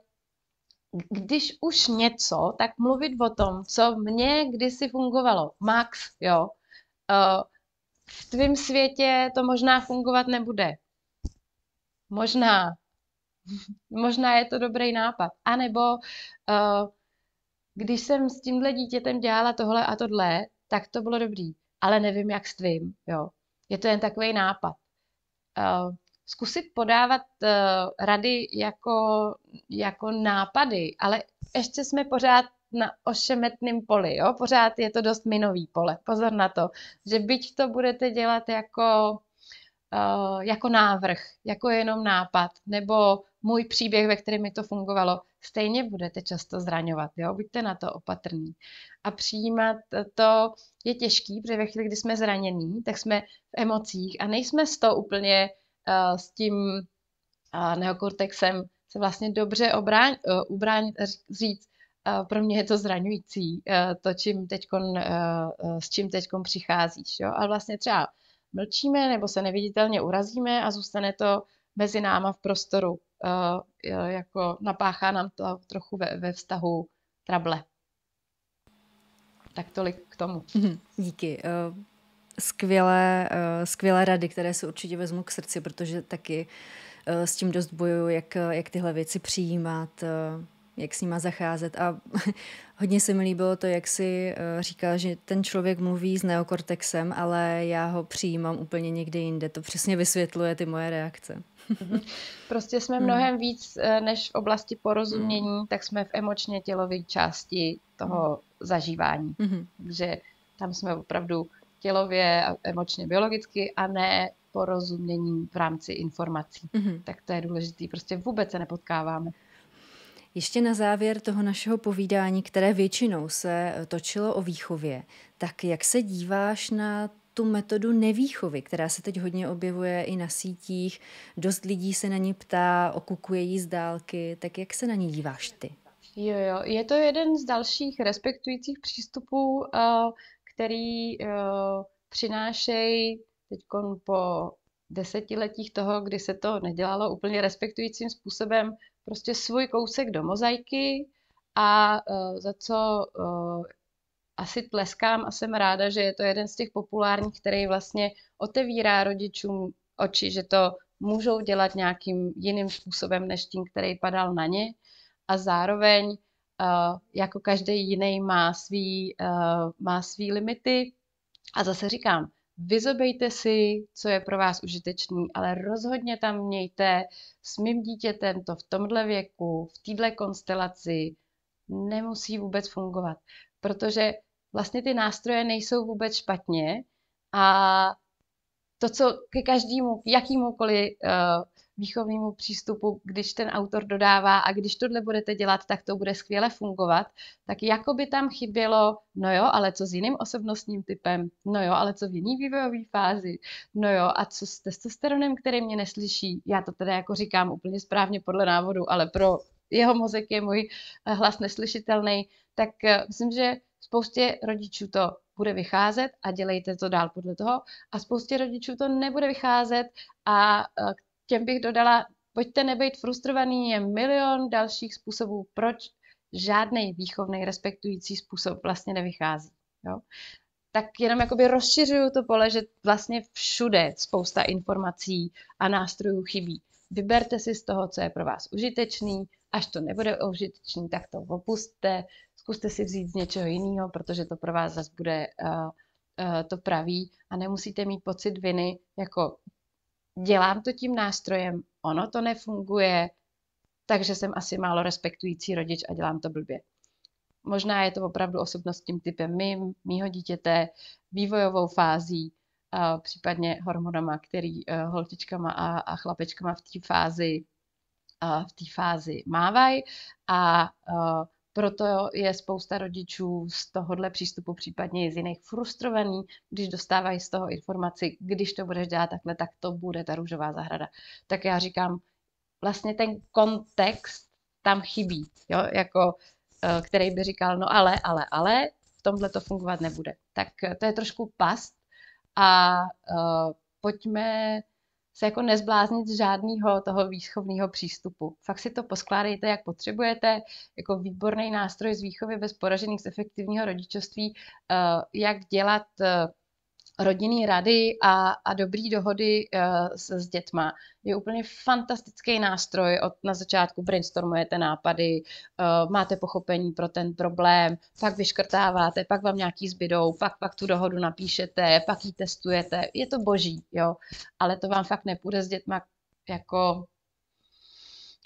když už něco, tak mluvit o tom, co mně kdysi fungovalo. Max, jo. Eh, v tvém světě to možná fungovat nebude. Možná. Možná je to dobrý nápad. A nebo eh, když jsem s tímhle dítětem dělala tohle a tohle, tak to bylo dobrý. Ale nevím, jak s tvým, jo. Je to jen takový nápad. Eh, zkusit podávat uh, rady jako, jako nápady, ale ještě jsme pořád na ošemetném poli, jo? pořád je to dost minový pole, pozor na to, že byť to budete dělat jako, uh, jako návrh, jako jenom nápad, nebo můj příběh, ve kterém mi to fungovalo, stejně budete často zraňovat, jo? buďte na to opatrní. A přijímat to je těžký, protože ve chvíli, kdy jsme zranění, tak jsme v emocích a nejsme z to úplně Eh, s tím eh, neokortexem se vlastně dobře obráň, eh, ubránit říct, pro mě je to zraňující, to, čím teďkon, s čím teď přicházíš. Jo? A vlastně třeba mlčíme nebo se neviditelně urazíme a zůstane to mezi náma v prostoru. Jako napáchá nám to trochu ve, ve vztahu trable. Tak tolik k tomu. Mhm, díky skvělé, eh, skvělé rady, které se určitě vezmu k srdci, protože taky eh, s tím dost bojuju, jak, eh, jak tyhle věci přijímat, jak s nima zacházet. A hodně se mi líbilo to, jak si říkal, že ten člověk mluví s neokortexem, ale já ho přijímám úplně někde jinde. To přesně vysvětluje ty moje reakce. Mhm. Prostě jsme hmm. mnohem víc než v oblasti hmm. porozumění, tak jsme v emočně tělové části toho hmm. zažívání. Mhm. Takže tam jsme opravdu tělově emočně biologicky a ne porozumění v rámci informací. Mm-hmm. Tak to je důležité. Prostě vůbec se nepotkáváme. Ještě na závěr toho našeho povídání, které většinou se eh, točilo o výchově, tak jak se díváš na tu metodu nevýchovy, která se teď hodně objevuje i na sítích, dost lidí se na ní ptá, okukuje jí z dálky, tak jak se na ní díváš ty? Jo, jo, je to jeden z dalších respektujících přístupů uh, který uh, eh, přinášejí teď po desetiletích toho, kdy se to nedělalo úplně respektujícím způsobem, prostě svůj kousek do mozaiky a uh, za co uh, asi tleskám a jsem ráda, že je to jeden z těch populárních, který vlastně otevírá rodičům oči, že to můžou dělat nějakým jiným způsobem než tím, který padal na ně. A zároveň Eh, jako každý jiný má svý, eh, má svý limity. A zase říkám, vyzobejte si, co je pro vás užitečný, ale rozhodně tam mějte s mým dítětem to v tomhle věku, v téhle konstelaci, nemusí vůbec fungovat. Protože vlastně ty nástroje nejsou vůbec špatně a to, co ke každému, k jakémukoliv uh, eh, výchovnímu přístupu, když ten autor dodává a když tohle budete dělat, tak to bude skvěle fungovat, tak jako by tam chybělo, no jo, ale co s jiným osobnostním typem, no jo, ale co v jiný vývojové fázi, no jo, a co s testosteronem, který mě neslyší, já to teda jako říkám úplně správně podle návodu, ale pro jeho mozek je můj hlas neslyšitelný, tak eh, myslím, že spoustě rodičů to bude vycházet a dělejte to dál podle toho. A spoustě rodičů to nebude vycházet a k těm bych dodala, pojďte nebejt frustrovaný, je milion dalších způsobů, proč žádný výchovný respektující způsob vlastně nevychází. Jo? Tak jenom jakoby rozšiřuju to pole, že vlastně všude spousta informací a nástrojů chybí. Vyberte si z toho, co je pro vás užitečný, až to nebude užitečný, tak to opuste, zkuste si vzít z něčeho jiného, protože to pro vás zase bude eh, eh, to pravý a nemusíte mít pocit viny, jako dělám to tím nástrojem, ono to nefunguje, takže jsem asi málo respektující rodič a dělám to blbě. Možná je to opravdu osobnost tím typem mým, mýho dítěte, vývojovou fází, eh, případně hormonama, který uh, holčičkama a, chlapečkama v té fázi v té fázi mávají a proto je spousta rodičů z tohohle přístupu, případně i z jiných, frustrovaný, když dostávají z toho informaci, když to budeš dělat takhle, tak to bude ta růžová zahrada. Tak já říkám, vlastně ten kontext tam chybí, jo? Jako, eh, který by říkal, no ale, ale, ale, v tomhle to fungovat nebude. Tak to je trošku past a uh, pojďme se jako nezbláznit z žádného toho výchovného přístupu. Fakt si to poskládejte, jak potřebujete, jako výborný nástroj z výchovy bez poražených z efektivního rodičovství, eh, jak dělat eh, rodinný rady a, a dobrý dohody uh, s, s dětma je úplně fantastický nástroj. Od, na začátku brainstormujete nápady, uh, máte pochopení pro ten problém, pak vyškrtáváte, pak vám nějaký zbydou, pak, pak tu dohodu napíšete, pak ji testujete. Je to boží, jo. Ale to vám fakt nepůjde s dětma jako,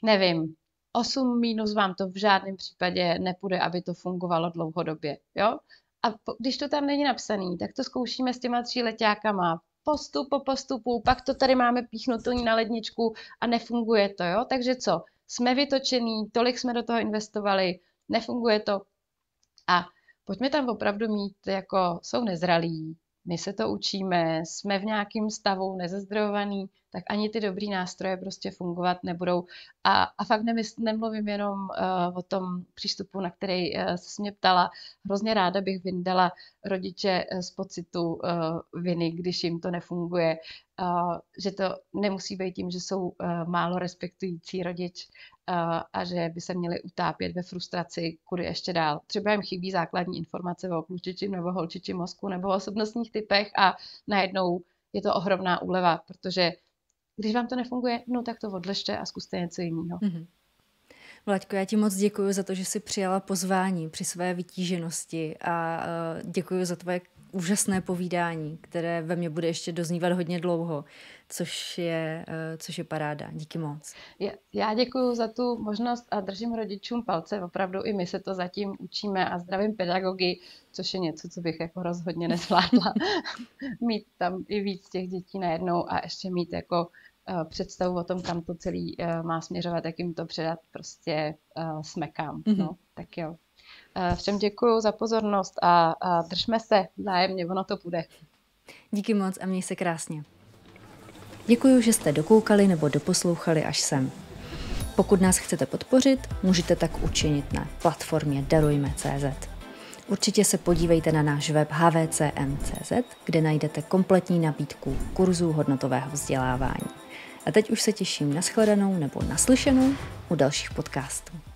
nevím, 8 minus vám to v žádném případě nepůjde, aby to fungovalo dlouhodobě, jo. A když to tam není napsaný, tak to zkoušíme s těma tří letákama postup po postupu, pak to tady máme píchnutý na ledničku a nefunguje to, jo? Takže co? Jsme vytočený, tolik jsme do toho investovali, nefunguje to. A pojďme tam opravdu mít, jako jsou nezralí, my se to učíme, jsme v nějakém stavu nezazdrojovaný, tak ani ty dobrý nástroje prostě fungovat nebudou. A, a fakt nemysl, nemluvím jenom uh, o tom přístupu, na který uh, eh, se mě ptala. Hrozně ráda bych vyndala rodiče eh, z pocitu uh, viny, když jim to nefunguje. Uh, že to nemusí být tím, že jsou uh, málo respektující rodič, a že by se měli utápět ve frustraci, kudy ještě dál. Třeba jim chybí základní informace o klučiči nebo holčiči mozku nebo o osobnostních typech a najednou je to ohromná úleva, protože když vám to nefunguje, no tak to odležte a zkuste něco jiného. Mm-hmm. Vlaďko, já ti moc děkuji za to, že jsi přijala pozvání při své vytíženosti a e, děkuji za tvoje úžasné povídání, které ve mně bude ještě doznívat hodně dlouho, což je, eh, což je paráda. Díky moc. Já děkuji za tu možnost a držím rodičům palce. Opravdu i my se to zatím učíme a zdravím pedagogy, což je něco, co bych jako rozhodně nezvládla. mít tam i víc těch dětí najednou a ještě mít jako eh, představu o tom, kam to celý eh, má směřovat, jak jim to předat, prostě smekám. Mm-hmm. No, tak jo. Eh, všem děkuji za pozornost a, držme se vzájemně, ono to bude. Díky moc a měj se krásně. Děkuji, že jste dokoukali nebo doposlouchali až sem. Pokud nás chcete podpořit, můžete tak učinit na platformě darujme.cz. Určitě se podívejte na náš web hvcm.cz, kde najdete kompletní nabídku kurzů hodnotového vzdělávání. A teď už se těším na shledanou nebo naslyšenou u dalších podcastů.